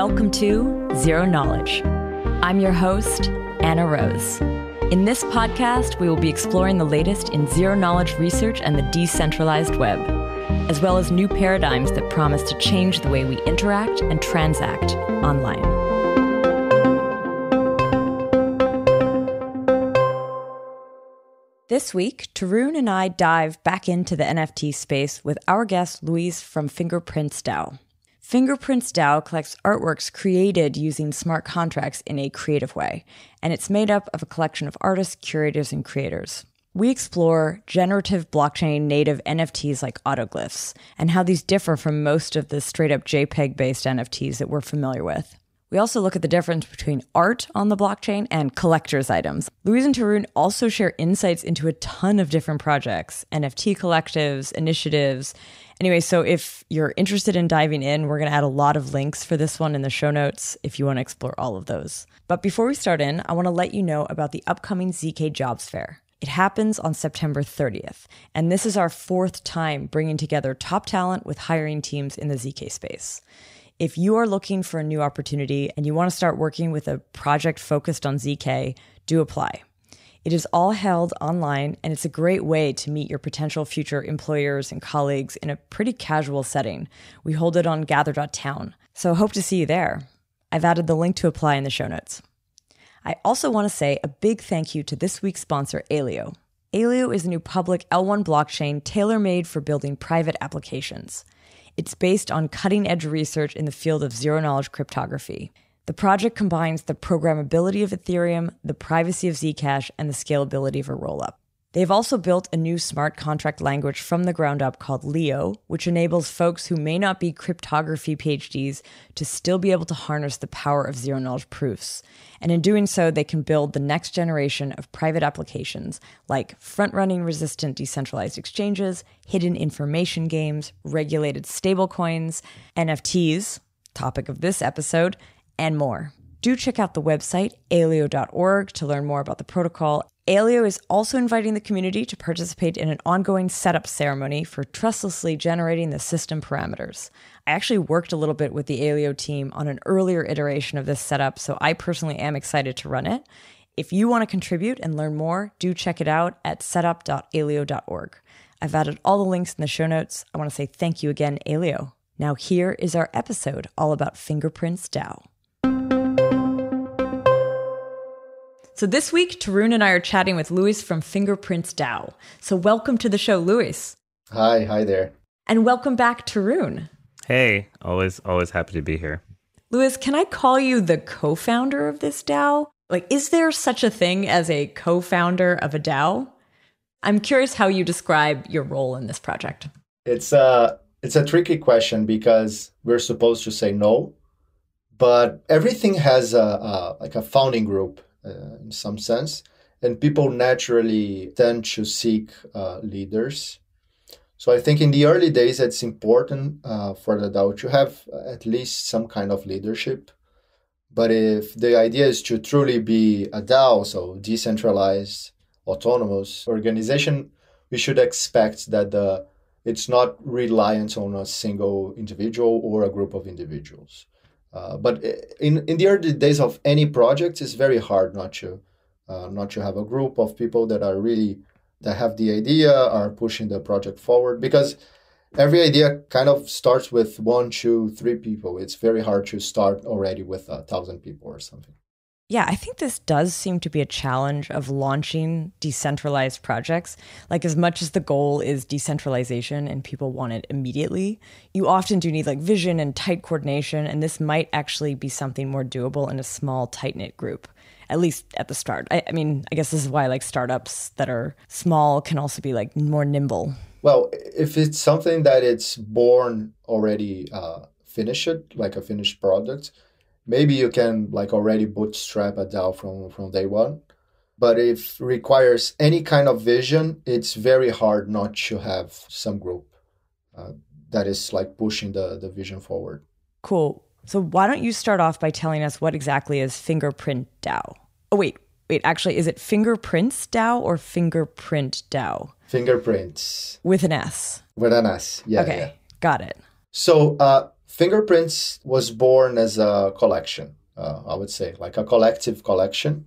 Welcome to Zero Knowledge. I'm your host, Anna Rose. In this podcast, we will be exploring the latest in zero knowledge research and the decentralized web, as well as new paradigms that promise to change the way we interact and transact online. This week, Tarun and I dive back into the NFT space with our guest Louise from Fingerprints DAO. Fingerprints DAO collects artworks created using smart contracts in a creative way, and it's made up of a collection of artists, curators, and creators. We explore generative blockchain native NFTs like autoglyphs and how these differ from most of the straight up JPEG based NFTs that we're familiar with. We also look at the difference between art on the blockchain and collector's items. Louise and Tarun also share insights into a ton of different projects, NFT collectives, initiatives, Anyway, so if you're interested in diving in, we're going to add a lot of links for this one in the show notes if you want to explore all of those. But before we start in, I want to let you know about the upcoming ZK Jobs Fair. It happens on September 30th, and this is our fourth time bringing together top talent with hiring teams in the ZK space. If you are looking for a new opportunity and you want to start working with a project focused on ZK, do apply. It is all held online, and it's a great way to meet your potential future employers and colleagues in a pretty casual setting. We hold it on gather.town, so hope to see you there. I've added the link to apply in the show notes. I also want to say a big thank you to this week's sponsor, Alio. Alio is a new public L1 blockchain tailor made for building private applications. It's based on cutting edge research in the field of zero knowledge cryptography. The project combines the programmability of Ethereum, the privacy of Zcash, and the scalability of a rollup. They've also built a new smart contract language from the ground up called Leo, which enables folks who may not be cryptography PhDs to still be able to harness the power of zero knowledge proofs. And in doing so, they can build the next generation of private applications like front running resistant decentralized exchanges, hidden information games, regulated stablecoins, NFTs, topic of this episode, and more. Do check out the website, alio.org, to learn more about the protocol. Alio is also inviting the community to participate in an ongoing setup ceremony for trustlessly generating the system parameters. I actually worked a little bit with the Alio team on an earlier iteration of this setup, so I personally am excited to run it. If you want to contribute and learn more, do check it out at setup.alio.org. I've added all the links in the show notes. I want to say thank you again, Alio. Now, here is our episode all about Fingerprints DAO. So this week, Tarun and I are chatting with Luis from Fingerprints DAO. So welcome to the show, Luis. Hi, hi there. And welcome back, Tarun. Hey, always, always happy to be here. Luis, can I call you the co founder of this DAO? Like, is there such a thing as a co founder of a DAO? I'm curious how you describe your role in this project. It's a, it's a tricky question because we're supposed to say no, but everything has a, a like a founding group. Uh, in some sense. And people naturally tend to seek uh, leaders. So I think in the early days, it's important uh, for the DAO to have at least some kind of leadership. But if the idea is to truly be a DAO, so decentralized, autonomous organization, we should expect that the, it's not reliant on a single individual or a group of individuals. Uh, but uh, in, in the early days of any project, it's very hard not to uh, not to have a group of people that are really that have the idea are pushing the project forward because every idea kind of starts with one, two, three people. It's very hard to start already with a thousand people or something yeah, I think this does seem to be a challenge of launching decentralized projects. Like, as much as the goal is decentralization and people want it immediately, you often do need like vision and tight coordination. And this might actually be something more doable in a small, tight knit group, at least at the start. I, I, mean, I guess this is why like startups that are small can also be like more nimble. Well, if it's something that it's born already uh, finished, like a finished product, maybe you can like already bootstrap a DAO from from day one. But if requires any kind of vision, it's very hard not to have some group uh, that is like pushing the the vision forward. Cool. So why don't you start off by telling us what exactly is Fingerprint DAO? Oh wait, wait. Actually, is it Fingerprints DAO or Fingerprint DAO? Fingerprints with an S. With an S. Yeah. Okay. Yeah. Got it. So uh, Fingerprints was born as a collection, uh, I would say, like a collective collection.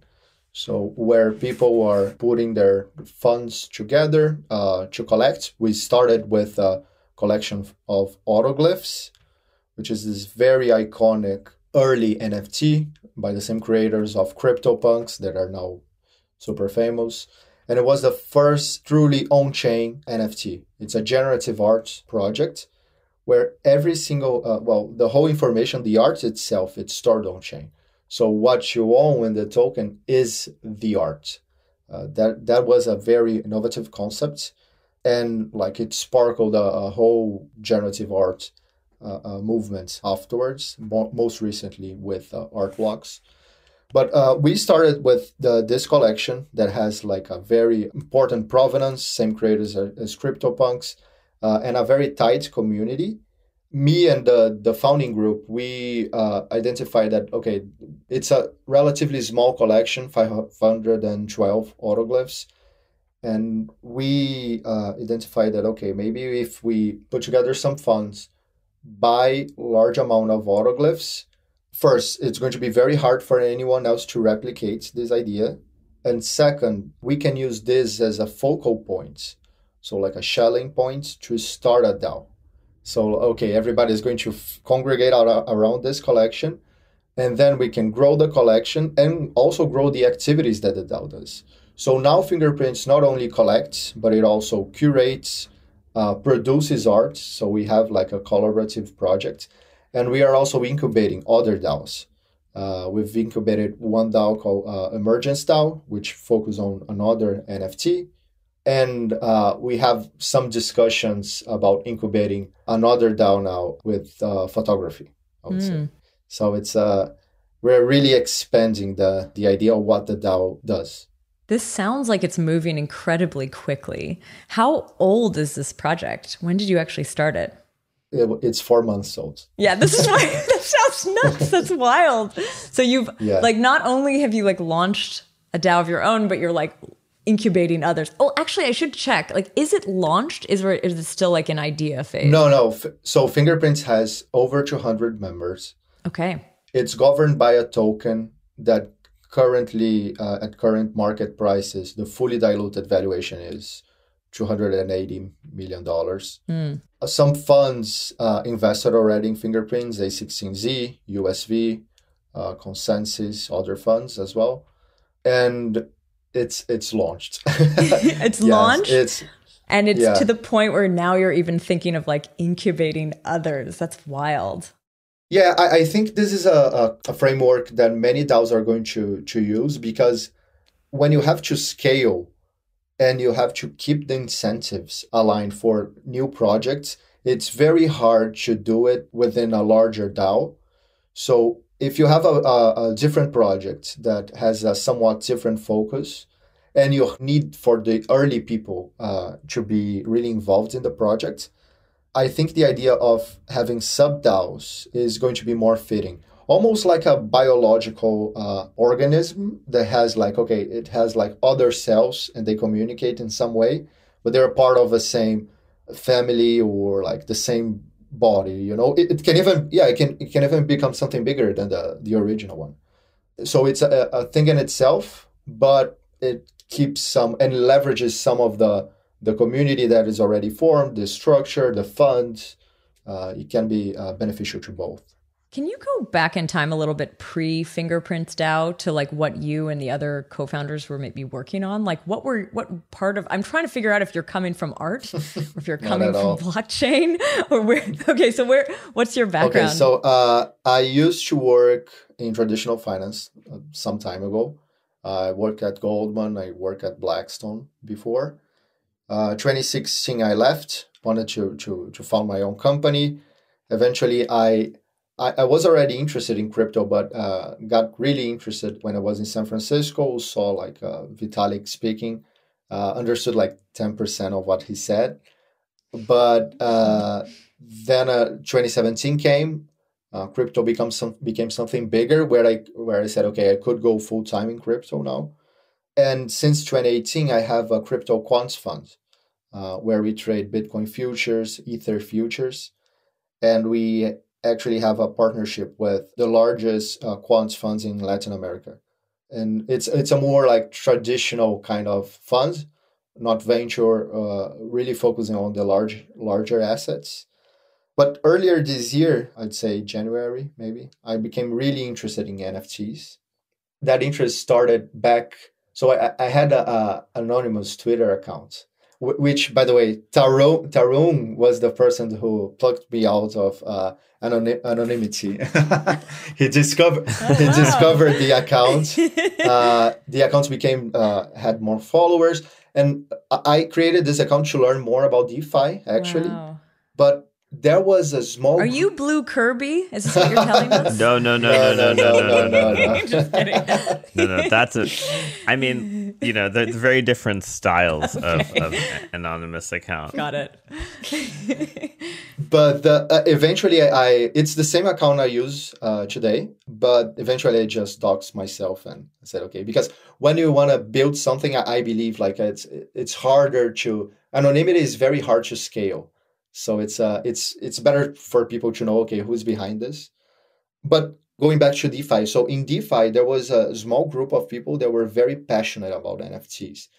So where people are putting their funds together uh, to collect. We started with a collection of autoglyphs, which is this very iconic early NFT by the same creators of CryptoPunks that are now super famous. And it was the first truly on chain NFT. It's a generative art project where every single uh, well the whole information the art itself it's stored on chain so what you own in the token is the art uh, that that was a very innovative concept and like it sparkled a, a whole generative art uh, uh movement afterwards mo- most recently with uh, art blocks but uh, we started with the, this collection that has like a very important provenance same creators as, as CryptoPunks uh, and a very tight community. Me and the, the founding group, we uh, identified that, okay, it's a relatively small collection, 512 autoglyphs. And we uh, identified that, okay, maybe if we put together some funds, buy large amount of autoglyphs, first, it's going to be very hard for anyone else to replicate this idea. And second, we can use this as a focal point so like a shelling point to start a DAO. So okay, everybody is going to f- congregate out, around this collection, and then we can grow the collection and also grow the activities that the DAO does. So now Fingerprints not only collects, but it also curates, uh, produces art. So we have like a collaborative project, and we are also incubating other DAOs. Uh, we've incubated one DAO called uh, Emergence DAO, which focuses on another NFT and uh, we have some discussions about incubating another DAO now with uh, photography, I would mm. say. Hmm. So it's uh, we're really expanding the, the idea of what the DAO does. This sounds like it's moving incredibly quickly. How old is this project? When did you actually start it? it it's four months old. Yeah, this is why that sounds nuts. That's wild. So you've yeah. like not only have you like launched a DAO of your own, but you're like incubating others. Oh, actually, I should check. Like, is it launched? Is, there, is it still like an idea phase? No, no. So Fingerprints has over 200 members. Okay. It's governed by a token that currently, uh, at current market prices, the fully diluted valuation is $280 million. Mm. Some funds uh, invested already in Fingerprints, A16Z, USV, uh, Consensus, other funds as well. And it's it's launched. it's yes, launched. It's and it's yeah. to the point where now you're even thinking of like incubating others. That's wild. Yeah, I, I think this is a, a, a framework that many DAOs are going to to use because when you have to scale and you have to keep the incentives aligned for new projects, it's very hard to do it within a larger DAO. So if you have a, a, a different project that has a somewhat different focus and you need for the early people uh, to be really involved in the project, I think the idea of having sub DAOs is going to be more fitting. Almost like a biological uh, organism that has like, okay, it has like other cells and they communicate in some way, but they're part of the same family or like the same body you know it, it, can even yeah it can it can even become something bigger than the the original one so it's a, a thing in itself but it keeps some and leverages some of the the community that is already formed the structure the funds uh, it can be uh, beneficial to both can you go back in time a little bit pre fingerprints DAO to like what you and the other co-founders were maybe working on? Like what were what part of I'm trying to figure out if you're coming from art, or if you're coming from all. blockchain, or where okay, so where what's your background? Okay, so uh, I used to work in traditional finance uh, some time ago. I worked at Goldman, I worked at Blackstone before. Uh, 2016 I left, wanted to to to found my own company. Eventually I I, I was already interested in crypto, but uh, got really interested when I was in San Francisco. Saw like uh, Vitalik speaking, uh, understood like ten percent of what he said, but uh, then uh, 2017 came. Uh, crypto become some became something bigger where I where I said okay I could go full time in crypto now, and since 2018 I have a crypto quants fund, where we trade Bitcoin futures, Ether futures, and we actually have a partnership with the largest uh, quants funds in Latin America. And it's it's a more like traditional kind of funds, not venture, uh, really focusing on the large larger assets. But earlier this year, I'd say January maybe, I became really interested in NFTs. That interest started back. So I, I had a, a anonymous Twitter account which by the way Taro, tarun was the person who plucked me out of uh, anony- anonymity he discovered oh, he discovered the account uh, the account became uh, had more followers and i created this account to learn more about defi actually wow. but there was a small. Are you Blue Kirby? Is this what you're telling us? no, no, no, no, no, no, no, no, no. Just kidding. no, no. That's a. I mean, you know, there's very different styles okay. of, of anonymous account. Got it. but the, uh, eventually, I it's the same account I use uh, today, but eventually I just doxed myself and said okay because when you want to build something, I, I believe like it's it's harder to anonymity is very hard to scale so it's uh, it's it's better for people to know okay who's behind this. But going back to DeFi, so in DeFi there was a small group of people that were very passionate about NFTs,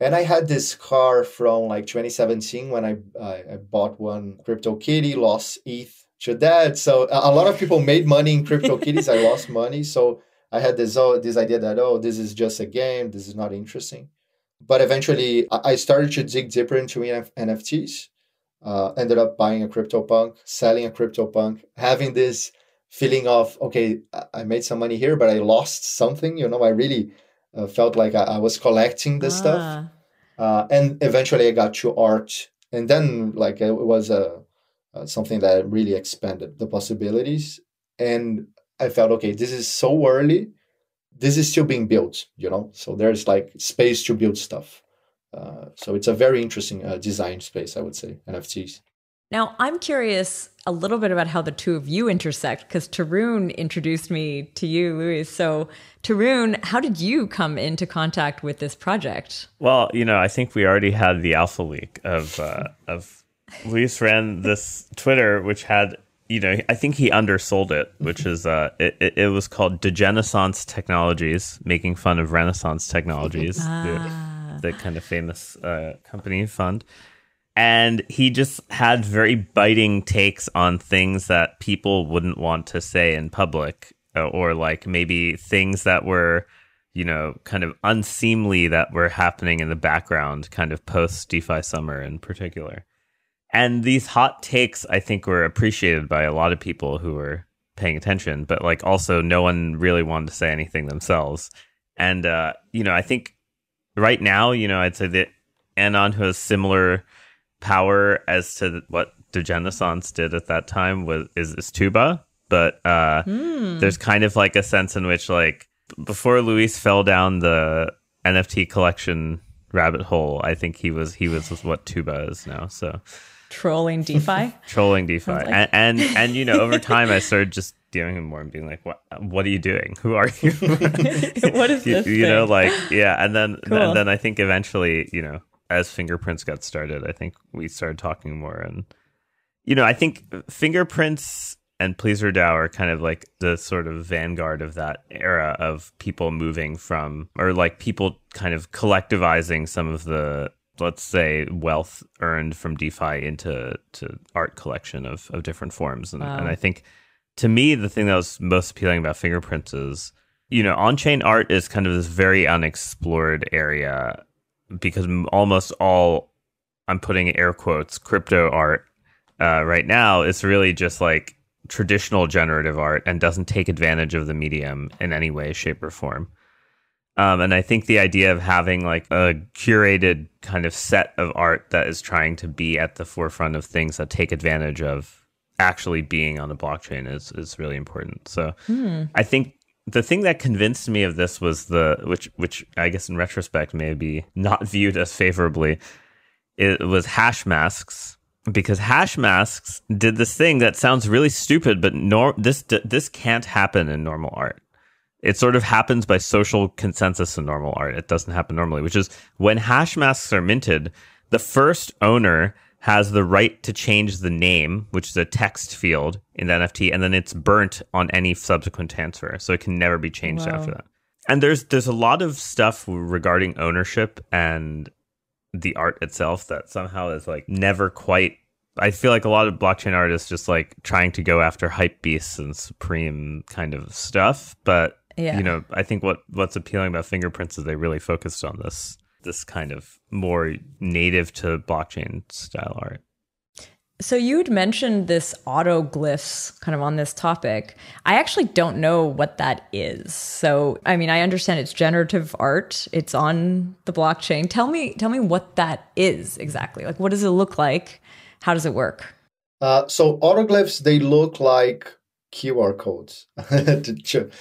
and I had this car from like 2017 when I I, I bought one CryptoKitty, lost ETH to that. So a lot of people made money in CryptoKitties. I lost money, so I had this oh, this idea that oh this is just a game, this is not interesting. But eventually I started to dig deeper into NFTs uh, ended up buying a CryptoPunk, selling a CryptoPunk, having this feeling of okay, I made some money here, but I lost something. You know, I really uh, felt like I, I, was collecting this ah. stuff, uh, and eventually I got to art, and then like it was a uh, uh, something that really expanded the possibilities, and I felt okay, this is so early. This is still being built, you know. So there's like space to build stuff. Uh, so it's a very interesting uh, design space, I would say, NFTs. Now, I'm curious a little bit about how the two of you intersect because Tarun introduced me to you, Louis. So, Tarun, how did you come into contact with this project? Well, you know, I think we already had the alpha leak of uh, of Luis ran this Twitter, which had you know, I think he undersold it, which is uh, it, it was called Degenescence Technologies, making fun of Renaissance Technologies. Ah. Yeah the kind of famous uh, company fund. And he just had very biting takes on things that people wouldn't want to say in public, uh, or like maybe things that were, you know, kind of unseemly that were happening in the background, kind of post DeFi summer in particular. And these hot takes, I think, were appreciated by a lot of people who were paying attention, but like also no one really wanted to say anything themselves. And, uh, you know, I think right now, you know, I'd say that Anon, who has similar power as to what the Renaissance did at that time, was is, is tuba. But uh, mm. there's kind of like a sense in which, like, before Luis fell down the NFT collection rabbit hole, I think he was he was what tuba is now. So trolling DeFi, trolling DeFi, like... and, and and you know, over time, I started just DMing him more and being like, "What? What are you doing? Who are you? what is you, this? You thing? know, like yeah." And then cool. and then I think eventually, you know, as fingerprints got started, I think we started talking more, and you know, I think fingerprints and Pleaser Dow are kind of like the sort of vanguard of that era of people moving from, or like people kind of collectivizing some of the let's say wealth earned from DeFi into to art collection of of different forms, and, wow. and I think to me, the thing that was most appealing about fingerprints is, you know, on chain art is kind of this very unexplored area because almost all I'm putting air quotes crypto art uh, right now is really just like traditional generative art and doesn't take advantage of the medium in any way, shape, or form. Um, and I think the idea of having like a curated kind of set of art that is trying to be at the forefront of things that take advantage of actually being on the blockchain is is really important. So hmm. I think the thing that convinced me of this was the which which I guess in retrospect may be not viewed as favorably. It was hash masks because hash masks did this thing that sounds really stupid, but nor- this this can't happen in normal art. It sort of happens by social consensus in normal art. It doesn't happen normally, which is when hash masks are minted, the first owner has the right to change the name, which is a text field in the NFT, and then it's burnt on any subsequent transfer. So it can never be changed wow. after that. And there's there's a lot of stuff regarding ownership and the art itself that somehow is like never quite I feel like a lot of blockchain artists just like trying to go after hype beasts and supreme kind of stuff, but yeah. you know, I think what what's appealing about fingerprints is they really focused on this this kind of more native to blockchain style art. So you had mentioned this autoglyphs kind of on this topic. I actually don't know what that is. So I mean, I understand it's generative art. It's on the blockchain. Tell me, tell me what that is exactly. Like, what does it look like? How does it work? Uh, so autoglyphs, they look like QR codes.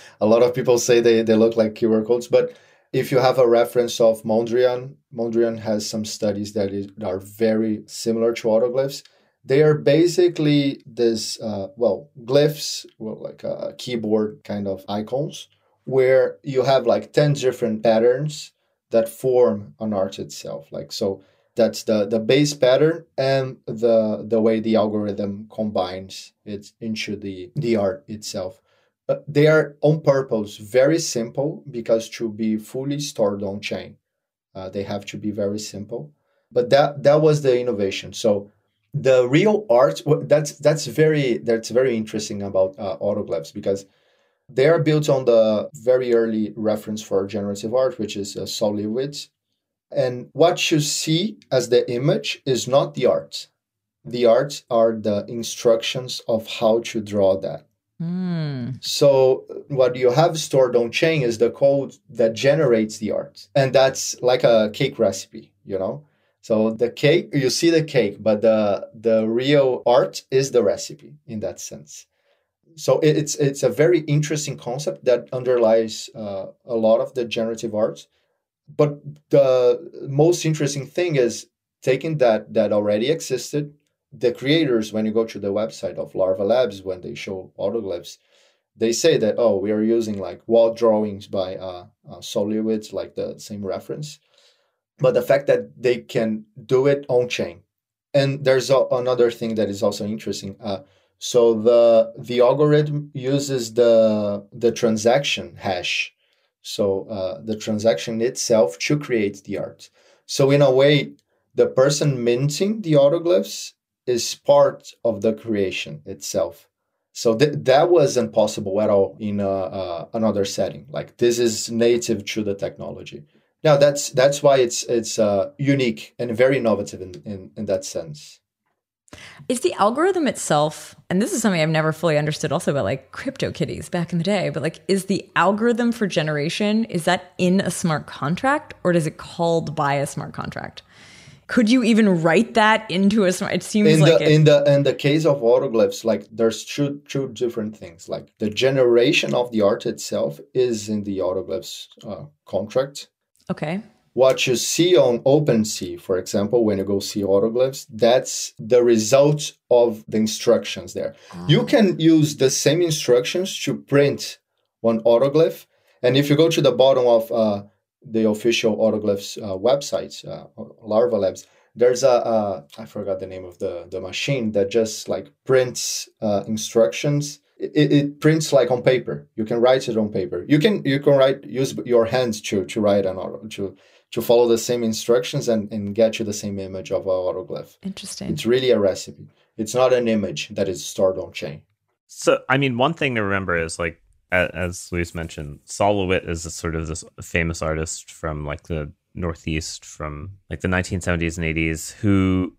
a lot of people say they, they look like QR codes, but if you have a reference of Mondrian, Mondrian has some studies that is, are very similar to autoglyphs. They are basically this, uh, well, glyphs, well, like a uh, keyboard kind of icons, where you have like 10 different patterns that form an arch itself. Like, so that's the, the base pattern and the, the way the algorithm combines it into the, the art itself. Uh, they are on purpose very simple because to be fully stored on chain, uh, they have to be very simple. But that that was the innovation. So the real art that's that's very that's very interesting about uh, autoglyphs because they are built on the very early reference for generative art, which is uh, And what you see as the image is not the art. The art are the instructions of how to draw that. Mm. So what you have stored on chain is the code that generates the art. And that's like a cake recipe, you know? So the cake, you see the cake, but the the real art is the recipe in that sense. So it's it's a very interesting concept that underlies uh, a lot of the generative art. But the most interesting thing is taking that that already existed the creators, when you go to the website of Larva Labs, when they show autoglyphs, they say that oh, we are using like wall drawings by uh, uh, Soliwitz, like the same reference. But the fact that they can do it on chain, and there's a- another thing that is also interesting. Uh, so the the algorithm uses the the transaction hash, so uh, the transaction itself to create the art. So in a way, the person minting the autoglyphs is part of the creation itself. So th- that wasn't possible at all in a, uh, uh, another setting. Like this is native to the technology. Now that's that's why it's it's uh, unique and very innovative in, in, in that sense. Is the algorithm itself, and this is something I've never fully understood also about like CryptoKitties back in the day, but like, is the algorithm for generation, is that in a smart contract or does it called by a smart contract? could you even write that into a smart? It seems in like the, it. in the in the case of autoglyphs, like there's two two different things. Like the generation of the art itself is in the autoglyphs uh, contract. Okay. What you see on OpenSea, for example, when you go see autoglyphs, that's the result of the instructions there. Oh. You can use the same instructions to print one autoglyph, and if you go to the bottom of uh, the official Autoglyphs uh, website, uh, Larva Labs, there's a, a I forgot the name of the the machine that just like prints uh, instructions. It, it, prints like on paper. You can write it on paper. You can you can write use your hands to to write an auto to to follow the same instructions and and get you the same image of an autoglyph. Interesting. It's really a recipe. It's not an image that is stored on chain. So I mean, one thing to remember is like as Luis mentioned, Solowit is a sort of this famous artist from like the Northeast from like the 1970s and 80s who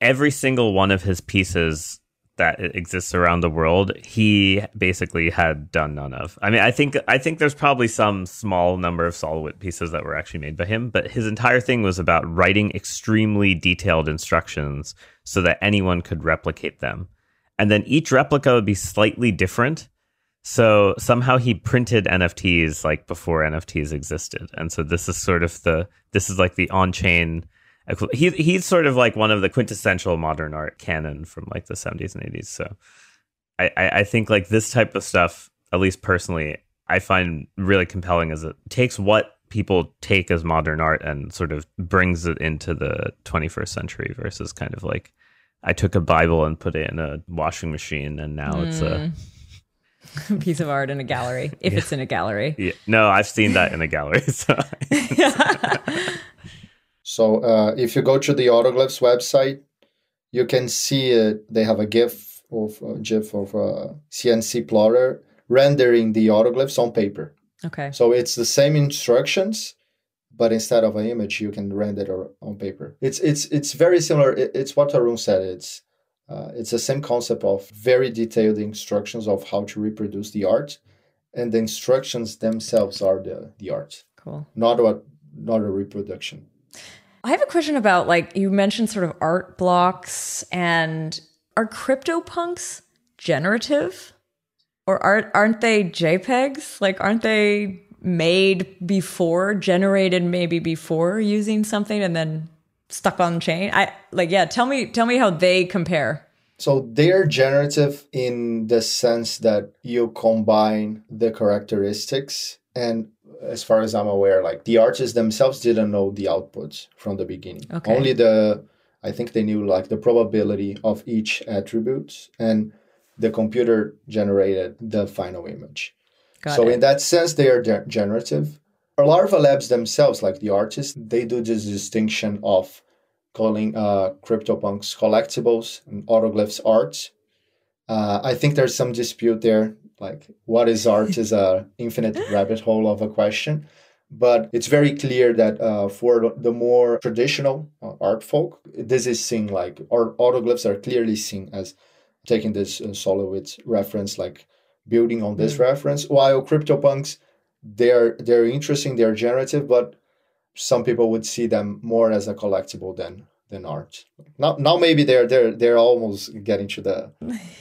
every single one of his pieces that exists around the world he basically had done none of i mean i think i think there's probably some small number of solowit pieces that were actually made by him but his entire thing was about writing extremely detailed instructions so that anyone could replicate them and then each replica would be slightly different so somehow he printed NFTs like before NFTs existed, and so this is sort of the this is like the on chain. He he's sort of like one of the quintessential modern art canon from like the seventies and eighties. So I, I think like this type of stuff, at least personally, I find really compelling as it takes what people take as modern art and sort of brings it into the 21st century versus kind of like I took a Bible and put it in a washing machine and now mm. it's a hmm. piece of art in a gallery if yeah. it's in a gallery. Yeah. No, I've seen that in a gallery. So, so uh, if you go to the Autoglyphs website, you can see it. Uh, they have a GIF of uh, GIF of a uh, CNC plotter rendering the autoglyphs on paper. Okay. So it's the same instructions, but instead of an image, you can render it on paper. It's it's it's very similar. It's what Tarun said. It's uh, it's the same concept of very detailed instructions of how to reproduce the art, and the instructions themselves are the, the art. Cool. Not a, not a reproduction. I have a question about like you mentioned sort of art blocks and are crypto punks generative? Or aren't aren't they JPEGs? Like aren't they made before, generated maybe before using something and then stuck on chain i like yeah tell me tell me how they compare so they're generative in the sense that you combine the characteristics and as far as i'm aware like the artists themselves didn't know the outputs from the beginning okay. only the i think they knew like the probability of each attribute and the computer generated the final image Got so it. in that sense they are de- generative Larva Labs themselves, like the artists, they do this distinction of calling uh, CryptoPunks collectibles and autoglyphs art. Uh, I think there's some dispute there. Like, what is art is a infinite rabbit hole of a question. But it's very clear that uh, for the more traditional uh, art folk, this is seen like, or autoglyphs are clearly seen as taking this uh, Solowitz reference, like building on this mm-hmm. reference, while CryptoPunks they're they're interesting, they're generative, but some people would see them more as a collectible than than art. Now now maybe they're they're they're almost getting to the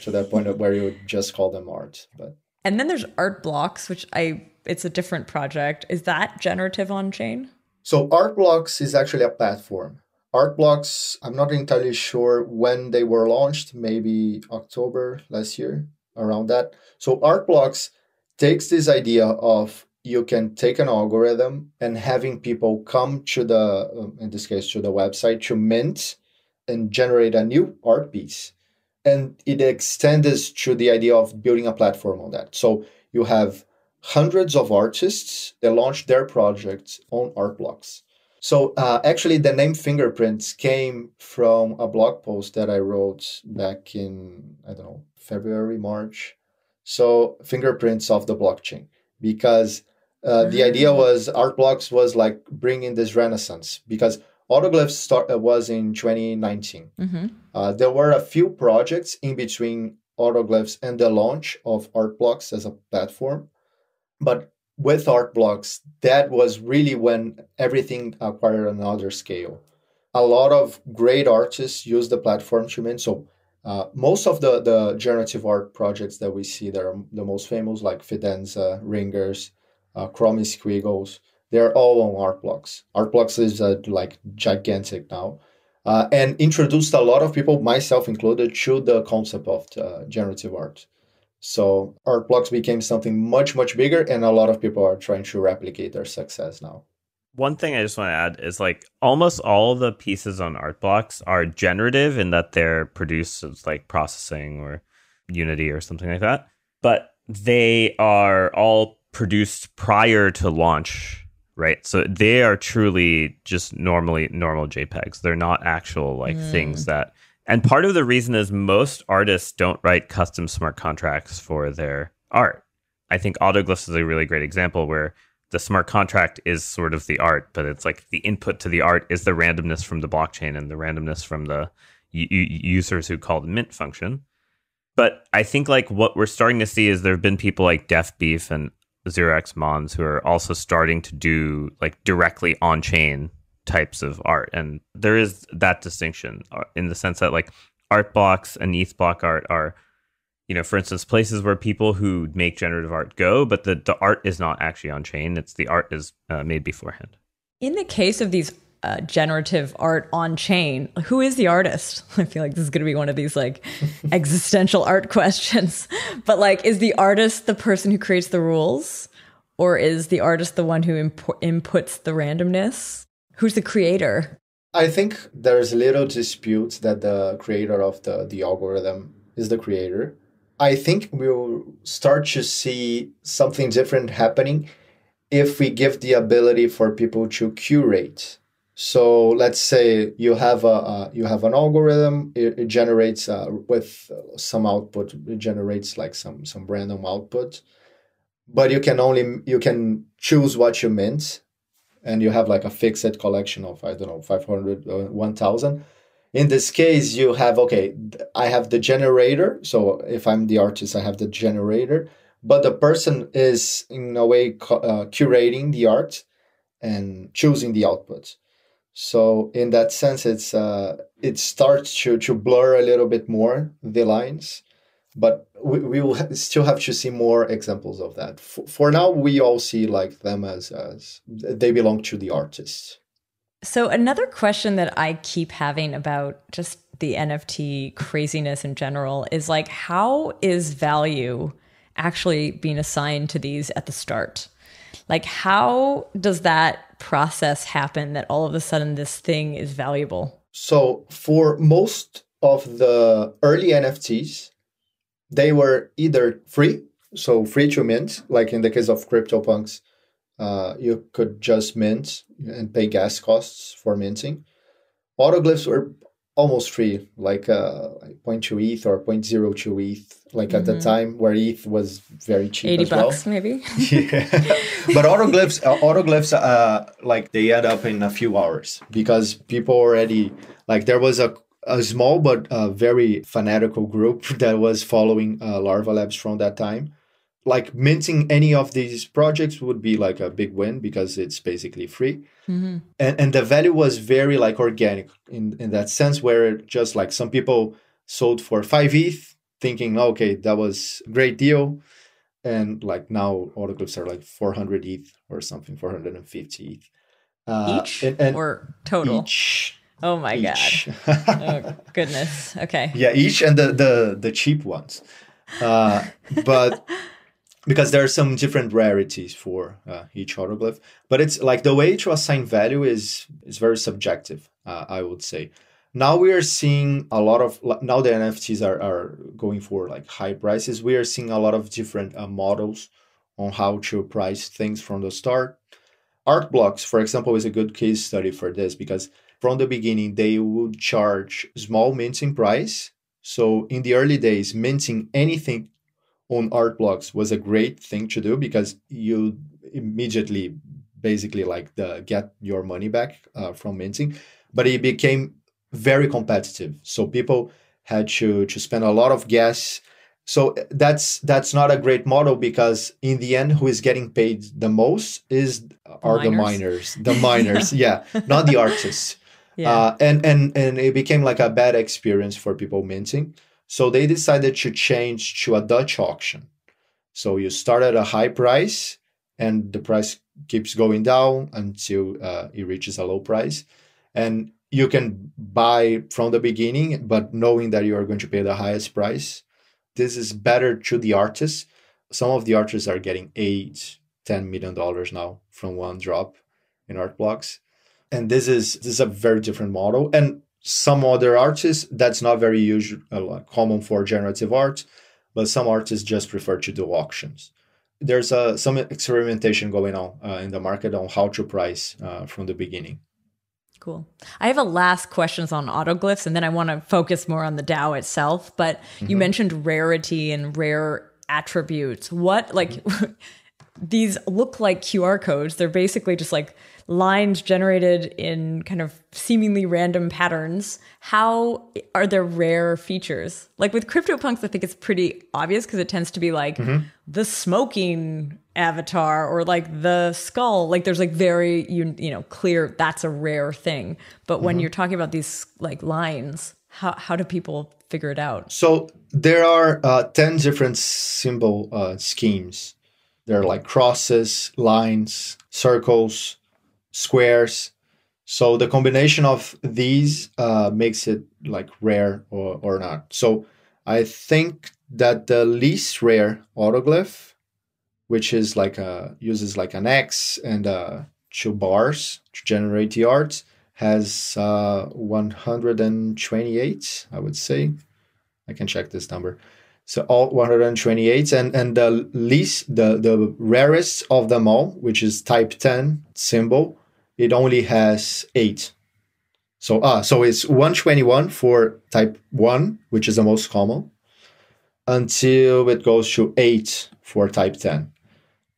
to that point where you would just call them art. But and then there's art blocks, which I it's a different project. Is that generative on chain? So art blocks is actually a platform. Art blocks, I'm not entirely sure when they were launched, maybe October last year, around that. So art blocks takes this idea of you can take an algorithm and having people come to the uh, in this case to the website to mint and generate a new art piece and it extends to the idea of building a platform on that so you have hundreds of artists that launch their projects on art blocks so uh, actually the name fingerprints came from a blog post that i wrote back in i don't know february march so fingerprints of the blockchain because uh, the mm. idea was art blocks was like bringing this renaissance because autoglyphs start, uh, was in 2019 mm-hmm. uh, there were a few projects in between autoglyphs and the launch of art blocks as a platform but with art blocks that was really when everything acquired another scale a lot of great artists use the platform to mean so uh, most of the, the generative art projects that we see that are the most famous, like Fidenza, Ringers, uh, Chromie Squiggles. They're all on Art Blocks is uh, like gigantic now. Uh, and introduced a lot of people, myself included, to the concept of uh, generative art. So Blocks became something much, much bigger, and a lot of people are trying to replicate their success now. One thing I just want to add is like almost all the pieces on Blocks are generative in that they're produced as like processing or Unity or something like that, but they are all produced prior to launch, right? So they are truly just normally normal JPEGs. They're not actual like mm. things that. And part of the reason is most artists don't write custom smart contracts for their art. I think Autoglyphs is a really great example where the smart contract is sort of the art, but it's like the input to the art is the randomness from the blockchain and the randomness from the u- users who call the mint function. But I think like what we're starting to see is there have been people like Def Beef and Xerox Mons who are also starting to do like directly on chain types of art. And there is that distinction uh, in the sense that like art blocks and ETH block art are, you know, for instance, places where people who make generative art go, but the, the art is not actually on chain. It's the art is uh, made beforehand. In the case of these uh, generative art on chain. Who is the artist? I feel like this is going to be one of these like existential art questions. But like, is the artist the person who creates the rules, or is the artist the one who imp- inputs the randomness? Who's the creator? I think there's little dispute that the creator of the the algorithm is the creator. I think we'll start to see something different happening if we give the ability for people to curate so let's say you have a uh, you have an algorithm. It, it generates uh, with some output. It generates like some some random output, but you can only you can choose what you mint, and you have like a fixed collection of I don't know 500 or uh, 1,000. In this case, you have okay. I have the generator. So if I'm the artist, I have the generator, but the person is in a way uh, curating the art and choosing the output. So in that sense, it's uh, it starts to to blur a little bit more the lines, but we, we will still have to see more examples of that. For, for now, we all see like them as as they belong to the artists. So another question that I keep having about just the NFT craziness in general is like, how is value actually being assigned to these at the start? Like, how does that process happen that all of a sudden this thing is valuable? So, for most of the early NFTs, they were either free, so free to mint, like in the case of CryptoPunks, uh, you could just mint and pay gas costs for minting. Autoglyphs were almost free, like, uh, 0.2 ETH or 0.02 ETH, like mm-hmm. at the mm-hmm. time where ETH was very cheap. 80 bucks, well. maybe. yeah. but autoglyphs, uh, autoglyphs, uh, like they add up in a few hours because people already, like, there was a a small but uh, very fanatical group that was following uh, Larva Labs from that time like minting any of these projects would be like a big win because it's basically free mm-hmm. and and the value was very like organic in in that sense where just like some people sold for 5 eth thinking okay that was a great deal and like now autoclips are like 400 eth or something 450 eth uh, each and, and or total each, oh my each. god oh goodness okay yeah each and the the the cheap ones uh, but because there are some different rarities for uh, each autoglyph but it's like the way to assign value is is very subjective uh, i would say now we are seeing a lot of now the nfts are, are going for like high prices we are seeing a lot of different uh, models on how to price things from the start art blocks for example is a good case study for this because from the beginning they would charge small minting price so in the early days minting anything on art blocks was a great thing to do because you immediately basically like the, get your money back uh, from minting but it became very competitive so people had to to spend a lot of gas so uh, that's that's not a great model because in the end who is getting paid the most is uh, are miners. the miners the miners yeah. yeah not the artists yeah. Uh, and and and it became like a bad experience for people minting so they decided to change to a Dutch auction. So you start at a high price and the price keeps going down until uh, it reaches a low price. And you can buy from the beginning, but knowing that you are going to pay the highest price. This is better to the artists. Some of the artists are getting eight, ten million dollars now from one drop in art blocks. And this is this is a very different model. And some other artists that's not very usual uh, common for generative art but some artists just prefer to do auctions there's uh, some experimentation going on uh, in the market on how to price uh, from the beginning cool i have a last questions on autoglyphs and then i want to focus more on the dao itself but you mm-hmm. mentioned rarity and rare attributes what like mm-hmm. these look like qr codes they're basically just like lines generated in kind of seemingly random patterns, how are there rare features? Like with CryptoPunks, I think it's pretty obvious because it tends to be like mm-hmm. the smoking avatar or like the skull. Like there's like very, you, you know, clear that's a rare thing. But when mm-hmm. you're talking about these like lines, how, how do people figure it out? So there are uh, 10 different symbol uh, schemes. There are like crosses, lines, circles, squares. So the combination of these uh, makes it like rare or, or not. So I think that the least rare autoglyph, which is like a uh, uses like an X and uh, two bars to generate the art, has uh, 128. I would say, I can check this number. So all 128, and and the least, the the rarest of them all, which is type 10 symbol, it only has eight. So ah, so it's 121 for type one, which is the most common, until it goes to eight for type 10.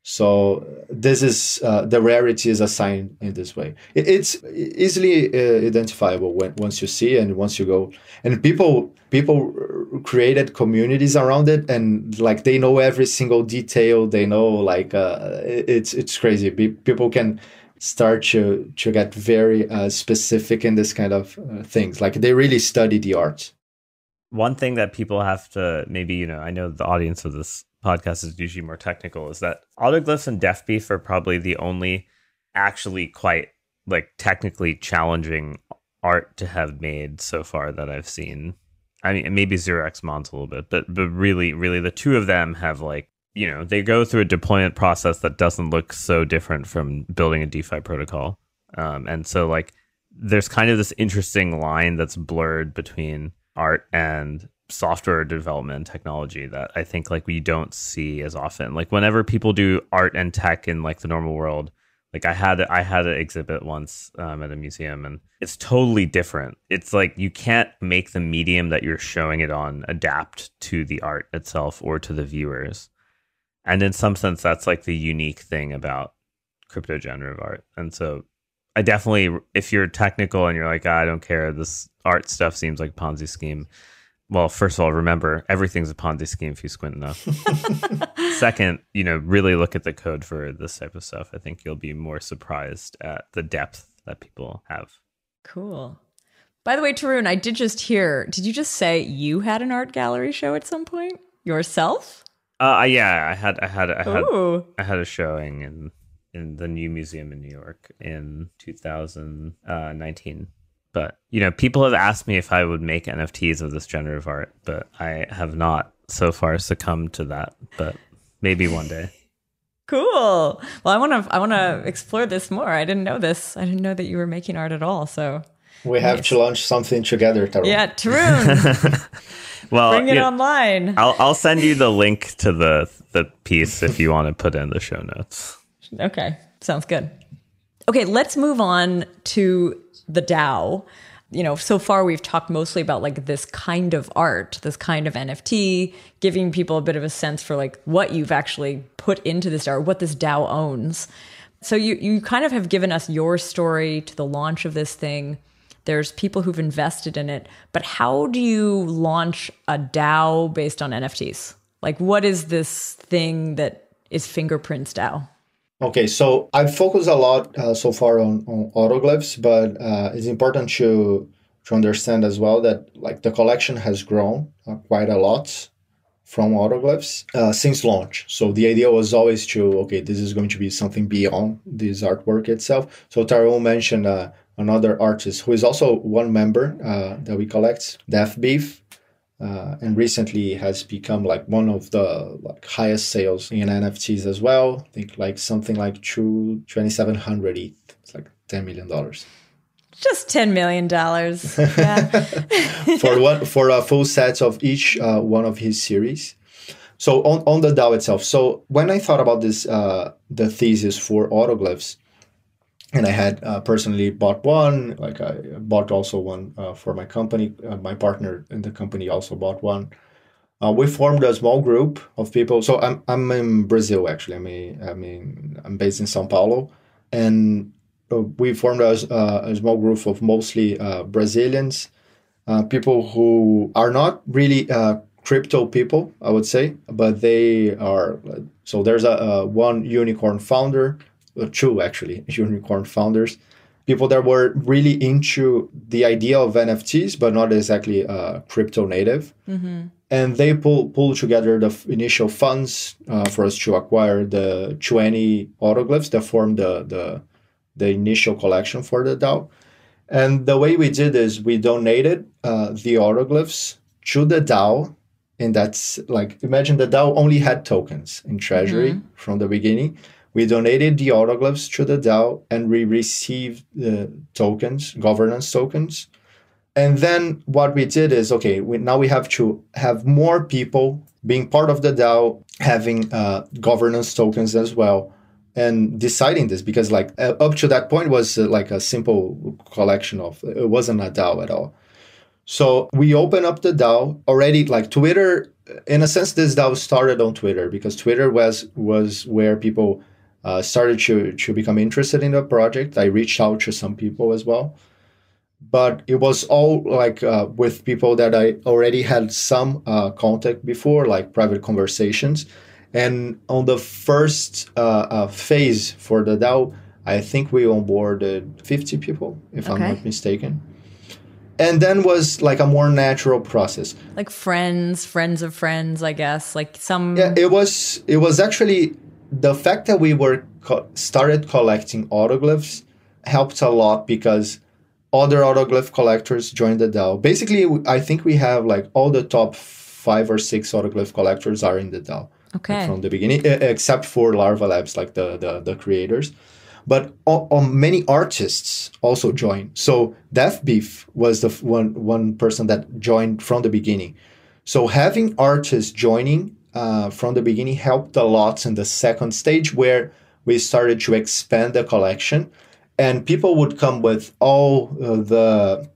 So this is uh, the rarity is assigned in this way. It, it's easily uh, identifiable when, once you see and once you go. And people people created communities around it, and like they know every single detail. They know like uh, it's it's crazy. Be people can start to to get very uh, specific in this kind of uh, things. Like they really study the art. One thing that people have to maybe you know, I know the audience of this podcast is usually more technical. Is that autoglyphs and deafbeef are probably the only actually quite like technically challenging art to have made so far that I've seen. I mean, maybe Xerox Mons a little bit, but but really, really, the two of them have like you know, they go through a deployment process that doesn't look so different from building a DeFi protocol. Um, and so, like, there's kind of this interesting line that's blurred between art and software development technology that I think like we don't see as often. Like whenever people do art and tech in like the normal world, like I had I had an exhibit once um, at a museum and it's totally different. It's like you can't make the medium that you're showing it on adapt to the art itself or to the viewers and in some sense that's like the unique thing about crypto generative art and so i definitely if you're technical and you're like oh, i don't care this art stuff seems like ponzi scheme well first of all remember everything's a ponzi scheme if you squint enough second you know really look at the code for this type of stuff i think you'll be more surprised at the depth that people have cool by the way tarun i did just hear did you just say you had an art gallery show at some point yourself uh, yeah, I had I had I had Ooh. I had a showing in in the new museum in New York in 2019. But you know, people have asked me if I would make NFTs of this genre of art, but I have not so far succumbed to that. But maybe one day. cool. Well, I want to I want to explore this more. I didn't know this. I didn't know that you were making art at all. So we have to launch something together, Tarun. Yeah, Tarun. well, bring it online. I'll I'll send you the link to the the piece if you want to put in the show notes. Okay, sounds good. Okay, let's move on to the DAO. You know, so far we've talked mostly about like this kind of art, this kind of NFT, giving people a bit of a sense for like what you've actually put into this DAO, what this DAO owns. So you you kind of have given us your story to the launch of this thing there's people who've invested in it. But how do you launch a DAO based on NFTs? Like, what is this thing that is Fingerprints DAO? Okay, so I've focused a lot uh, so far on, on autoglyphs, but uh, it's important to to understand as well that like the collection has grown uh, quite a lot from autoglyphs uh, since launch. So the idea was always to okay, this is going to be something beyond this artwork itself. So Tyrone mentioned uh, another artist who is also one member uh, that we collect, Deaf Beef, uh, and recently has become like one of the like highest sales in NFTs as well. I think like something like two twenty seven hundred ETH. It's like ten million dollars. Just ten million dollars yeah. for one for a full set of each uh, one of his series. So on, on the DAO itself. So when I thought about this, uh, the thesis for autoglyphs, and I had uh, personally bought one. Like I bought also one uh, for my company. Uh, my partner in the company also bought one. Uh, we formed a small group of people. So I'm I'm in Brazil actually. I mean I mean I'm based in São Paulo, and uh, we formed a, a small group of mostly uh, Brazilians, people who are not really crypto people, I would say, but they are. So there's a, a one unicorn founder two actually, unicorn founders, people that were really into the idea of NFTs, but not exactly uh, crypto native. Mm-hmm. And they pull pull together the f- initial funds uh, for us to acquire the 20 autoglyphs that form the the the initial collection for the DAO. And the way we did is we donated uh, the autoglyphs to the DAO. And that's like, imagine the DAO only had tokens in treasury mm-hmm. from the beginning. We donated the autoglyphs to the DAO and we received the tokens, governance tokens. And then what we did is okay, we, now we have to have more people being part of the DAO, having uh, governance tokens as well, and deciding this because, like, uh, up to that point was uh, like a simple collection of it wasn't a DAO at all. So we open up the DAO already, like, Twitter, in a sense, this DAO started on Twitter because Twitter was was where people uh, started to to become interested in the project. I reached out to some people as well, but it was all like uh, with people that I already had some uh, contact before, like private conversations. And on the first uh, uh, phase for the DAO, I think we onboarded 50 people, if okay. I'm not mistaken. And then was like a more natural process, like friends, friends of friends, I guess. Like some. Yeah, it was. It was actually the fact that we were co- started collecting autoglyphs helped a lot because other autoglyph collectors joined the DAO. Basically, I think we have like all the top five or six autoglyph collectors are in the DAO. Okay. Like from the beginning, except for Larva Labs, like the the, the creators, but many artists also joined. So Death Beef was the f- one one person that joined from the beginning. So having artists joining uh, from the beginning helped a lot in the second stage where we started to expand the collection and people would come with all uh, the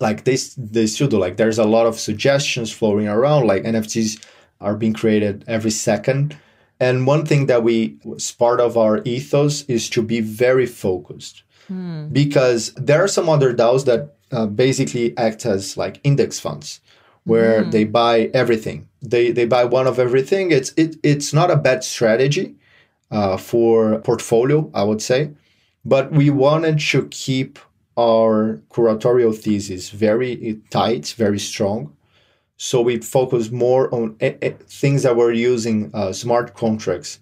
like this. they still do like there's a lot of suggestions floating around like nfts are being created every second and one thing that we as part of our ethos is to be very focused hmm. because there are some other daos that uh, basically act as like index funds where mm. they buy everything they they buy one of everything. It's it it's not a bad strategy uh, for portfolio, I would say, but we wanted to keep our curatorial thesis very eh, tight, very strong. So we focus more on a- eh, a eh, things that were using uh, smart contracts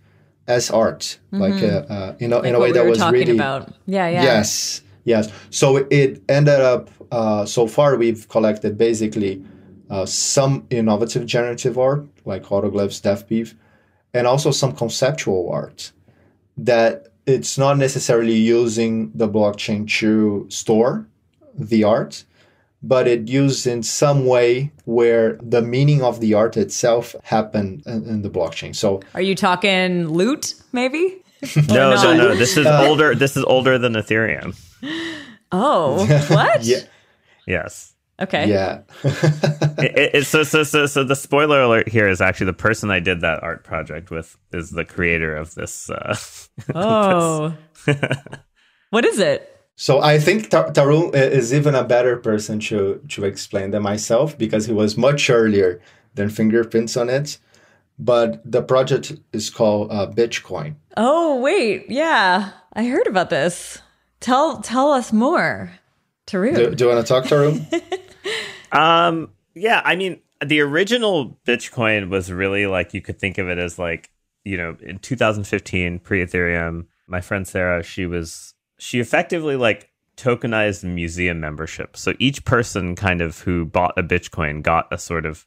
as art, mm-hmm. like uh, uh in a, like in a way we that was really about. yeah yeah yes yes. So it ended up uh, so far we've collected basically uh, some innovative generative art like autoglyphs, deaf beef, and also some conceptual art that it's not necessarily using the blockchain to store the art, but it used in some way where the meaning of the art itself happened in, in the blockchain. So, are you talking loot, maybe? no, no, no. This is older. This is older than Ethereum. Oh, what? yeah. Yes. Okay. Yeah. it, it, so, so, so, so the spoiler alert here is actually the person I did that art project with is the creator of this. Uh, oh. what is it? So I think Tar- Tarun is even a better person to to explain than myself because he was much earlier than fingerprints on it. But the project is called uh, Bitcoin. Oh wait, yeah, I heard about this. Tell tell us more. Tarun, do, do you want to talk, Tarun? Um, yeah, I mean, the original Bitcoin was really like you could think of it as like, you know, in 2015, pre Ethereum, my friend Sarah, she was, she effectively like tokenized museum membership. So each person kind of who bought a Bitcoin got a sort of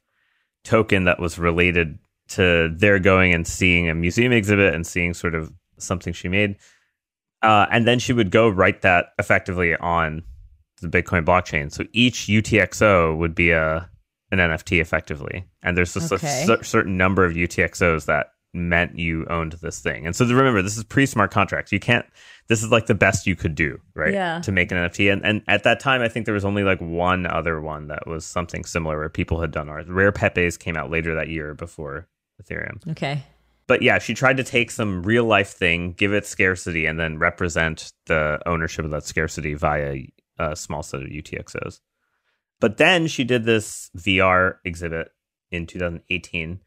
token that was related to their going and seeing a museum exhibit and seeing sort of something she made. Uh, and then she would go write that effectively on the Bitcoin blockchain. So each UTXO would be a an NFT effectively, and there's just okay. a c- certain number of UTXOs that meant you owned this thing. And so remember, this is pre-smart contracts. You can't. This is like the best you could do, right? Yeah. To make an NFT, and and at that time, I think there was only like one other one that was something similar where people had done ours. Rare Pepe's came out later that year before Ethereum. Okay. But yeah, she tried to take some real life thing, give it scarcity, and then represent the ownership of that scarcity via a uh, small set of UTXOs. But then she did this VR exhibit in 2018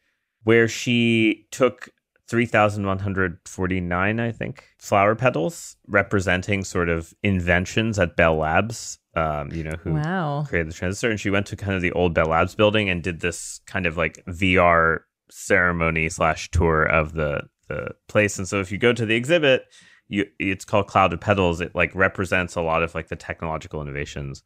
where she took 3,149, I think, flower petals representing sort of inventions at Bell Labs, um, you know, who wow. created the transistor. And she went to kind of the old Bell Labs building and did this kind of like VR ceremony slash tour of the, the place. And so if you go to the exhibit, you, it's called Cloud of Petals. It like represents a lot of like the technological innovations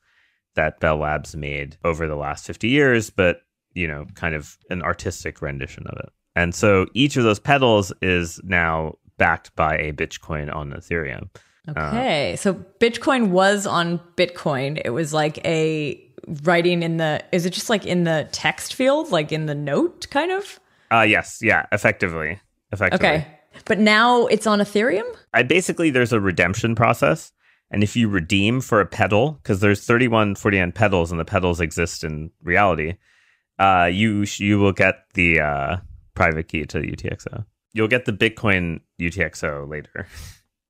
that Bell Labs made over the last 50 years, but you know, kind of an artistic rendition of it. And so each of those petals is now backed by a Bitcoin on Ethereum. Uh, okay. Uh, so Bitcoin was on Bitcoin. It was like a writing in the is it just like in the text field, like in the note kind of? Uh yes, yeah, effectively. Effectively. Okay. But now it's on Ethereum? I basically there's a redemption process. And if you redeem for a pedal, because there's 31 49 pedals and the pedals exist in reality, uh, you you will get the uh, private key to the UTXO. You'll get the Bitcoin UTXO later.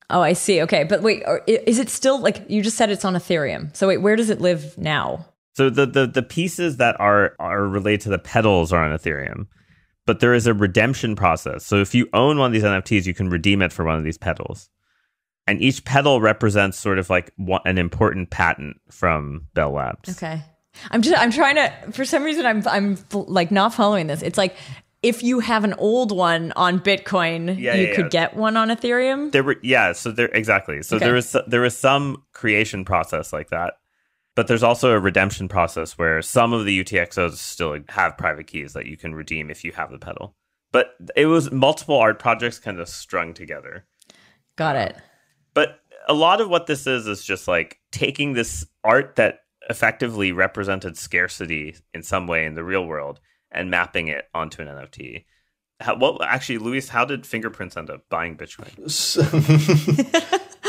Oh, I see. Okay, but wait, is it still like you just said it's on Ethereum? So wait, where does it live now? So the the, the pieces that are are related to the pedals are on Ethereum but there is a redemption process. So if you own one of these NFTs, you can redeem it for one of these pedals. And each pedal represents sort of like one, an important patent from Bell Labs. Okay. I'm just I'm trying to for some reason I'm I'm like not following this. It's like if you have an old one on Bitcoin, yeah, you yeah, could yeah. get one on Ethereum. There were yeah, so there exactly. So okay. there was there was some creation process like that. But there's also a redemption process where some of the UTXOs still have private keys that you can redeem if you have the pedal. But it was multiple art projects kind of strung together. Got it. But a lot of what this is is just like taking this art that effectively represented scarcity in some way in the real world and mapping it onto an NFT. How, what actually, Luis? How did fingerprints end up buying Bitcoin?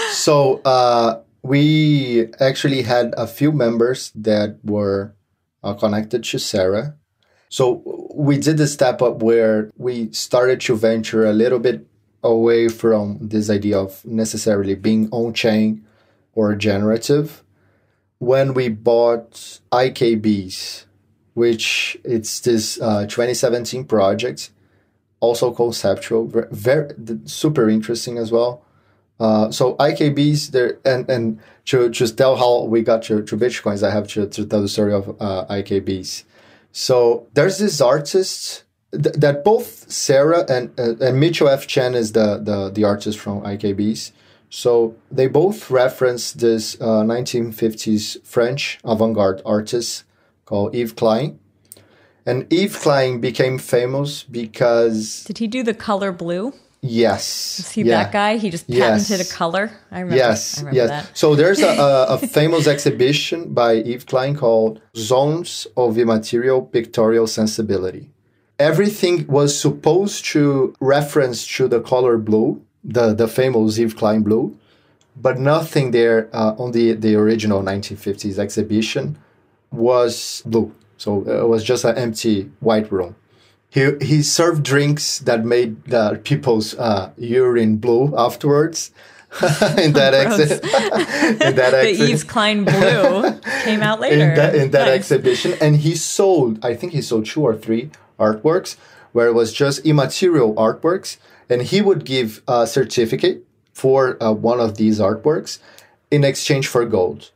so, uh, we actually had a few members that were uh, connected to Sarah. So we did the step up where we started to venture a little bit away from this idea of necessarily being on chain or generative when we bought IKBs, which it's this uh, 2017 project, also conceptual, very, super interesting as well. Uh, so IKBs there, and and to just tell how we got to, to bitcoins, I have to, to tell the story of uh, IKBs. So there's this artist th- that both Sarah and uh, and Mitchell F Chen is the the the artist from IKBs. So they both reference this uh, 1950s French avant-garde artist called Yves Klein. And Yves Klein became famous because did he do the color blue? Yes. See yeah. that guy? He just patented yes. a color. I remember. Yes. I remember yes. That. So there's a, a famous exhibition by Eve Klein called "Zones of Immaterial Pictorial Sensibility." Everything was supposed to reference to the color blue, the the famous Eve Klein blue, but nothing there uh, on the the original 1950s exhibition was blue. So it was just an empty white room. He he served drinks that made the people's uh, urine blue afterwards. in that exhibition, in that the Eves Klein blue came out later. In that, in that nice. exhibition, and he sold. I think he sold two or three artworks where it was just immaterial artworks, and he would give a certificate for uh, one of these artworks in exchange for gold